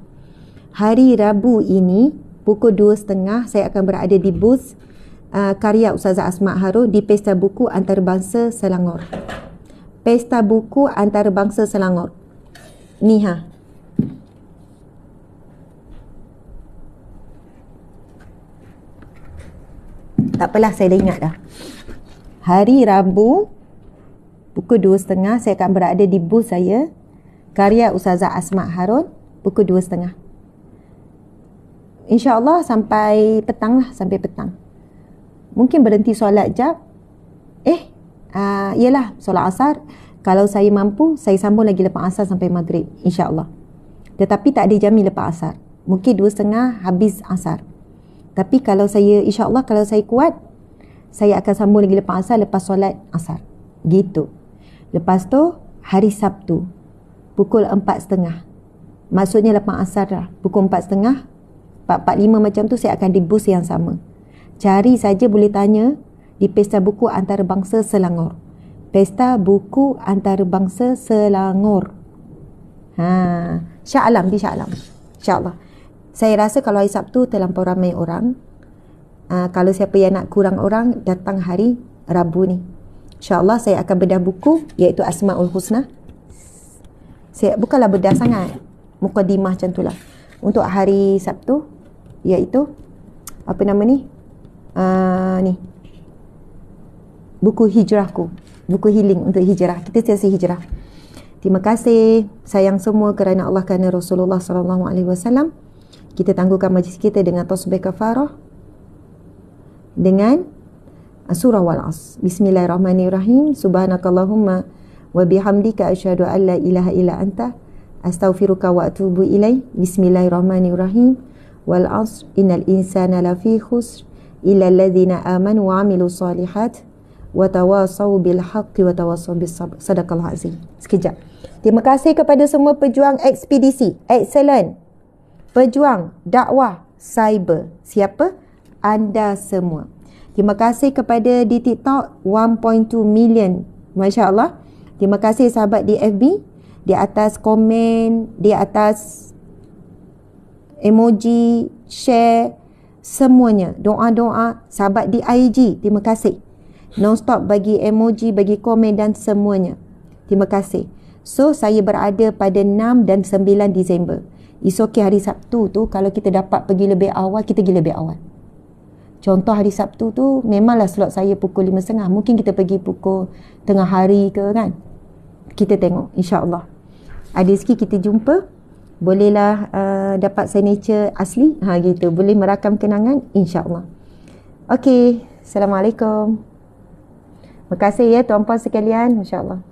Hari Rabu ini pukul 2.30 saya akan berada di booth uh, karya Ustazah Asma Harun di Pesta Buku Antarabangsa Selangor. Pesta Buku Antarabangsa Selangor. Ni ha, tak apalah saya dah ingat dah. Hari Rabu pukul 2.30 saya akan berada di bus saya karya Ustazah Asma Harun pukul 2.30. Allah sampai petang lah, sampai petang. Mungkin berhenti solat jap. Eh, uh, yelah solat asar. Kalau saya mampu, saya sambung lagi lepas asar sampai maghrib. Insya Allah. Tetapi tak ada jamin lepas asar. Mungkin dua setengah habis asar. Tapi kalau saya insya-Allah kalau saya kuat saya akan sambung lagi lepas asar lepas solat asar. Gitu. Lepas tu hari Sabtu pukul 4.30. Maksudnya lepas asar lah. Pukul 4.30 4.45 macam tu saya akan di bus yang sama. Cari saja boleh tanya di Pesta Buku Antarabangsa Selangor. Pesta Buku Antarabangsa Selangor. Ha, Syah Alam di Syah Alam. Allah saya rasa kalau hari Sabtu terlampau ramai orang uh, kalau siapa yang nak kurang orang datang hari Rabu ni insyaAllah saya akan bedah buku iaitu Asma'ul Husna saya bukanlah bedah sangat mukadimah macam tu lah untuk hari Sabtu iaitu apa nama ni uh, ni buku hijrahku buku healing untuk hijrah kita sesi hijrah terima kasih sayang semua kerana Allah kerana Rasulullah sallallahu alaihi wasallam kita tangguhkan majlis kita dengan tasbih kafarah dengan ah, surah al as bismillahirrahmanirrahim subhanakallahumma wa bihamdika asyhadu an la ilaha illa anta astaghfiruka wa atubu ilaih bismillahirrahmanirrahim wal as innal insana lafi khusr illa alladhina amanu wa amilu salihat wa tawasaw bil haqqi wa tawasaw bis sabr sadaqallah sekejap terima kasih kepada semua pejuang ekspedisi excellent pejuang dakwah cyber. Siapa? Anda semua. Terima kasih kepada di TikTok 1.2 million. Masya Allah. Terima kasih sahabat di FB. Di atas komen, di atas emoji, share, semuanya. Doa-doa sahabat di IG. Terima kasih. Non-stop bagi emoji, bagi komen dan semuanya. Terima kasih. So, saya berada pada 6 dan 9 Disember. It's okay hari Sabtu tu kalau kita dapat pergi lebih awal, kita pergi lebih awal. Contoh hari Sabtu tu memanglah slot saya pukul 5.30. Mungkin kita pergi pukul tengah hari ke kan. Kita tengok insya Allah. Ada sikit kita jumpa. Bolehlah uh, dapat signature asli. Ha gitu. Boleh merakam kenangan. insya Allah. Okay. Assalamualaikum. Terima kasih ya tuan-puan sekalian. InsyaAllah.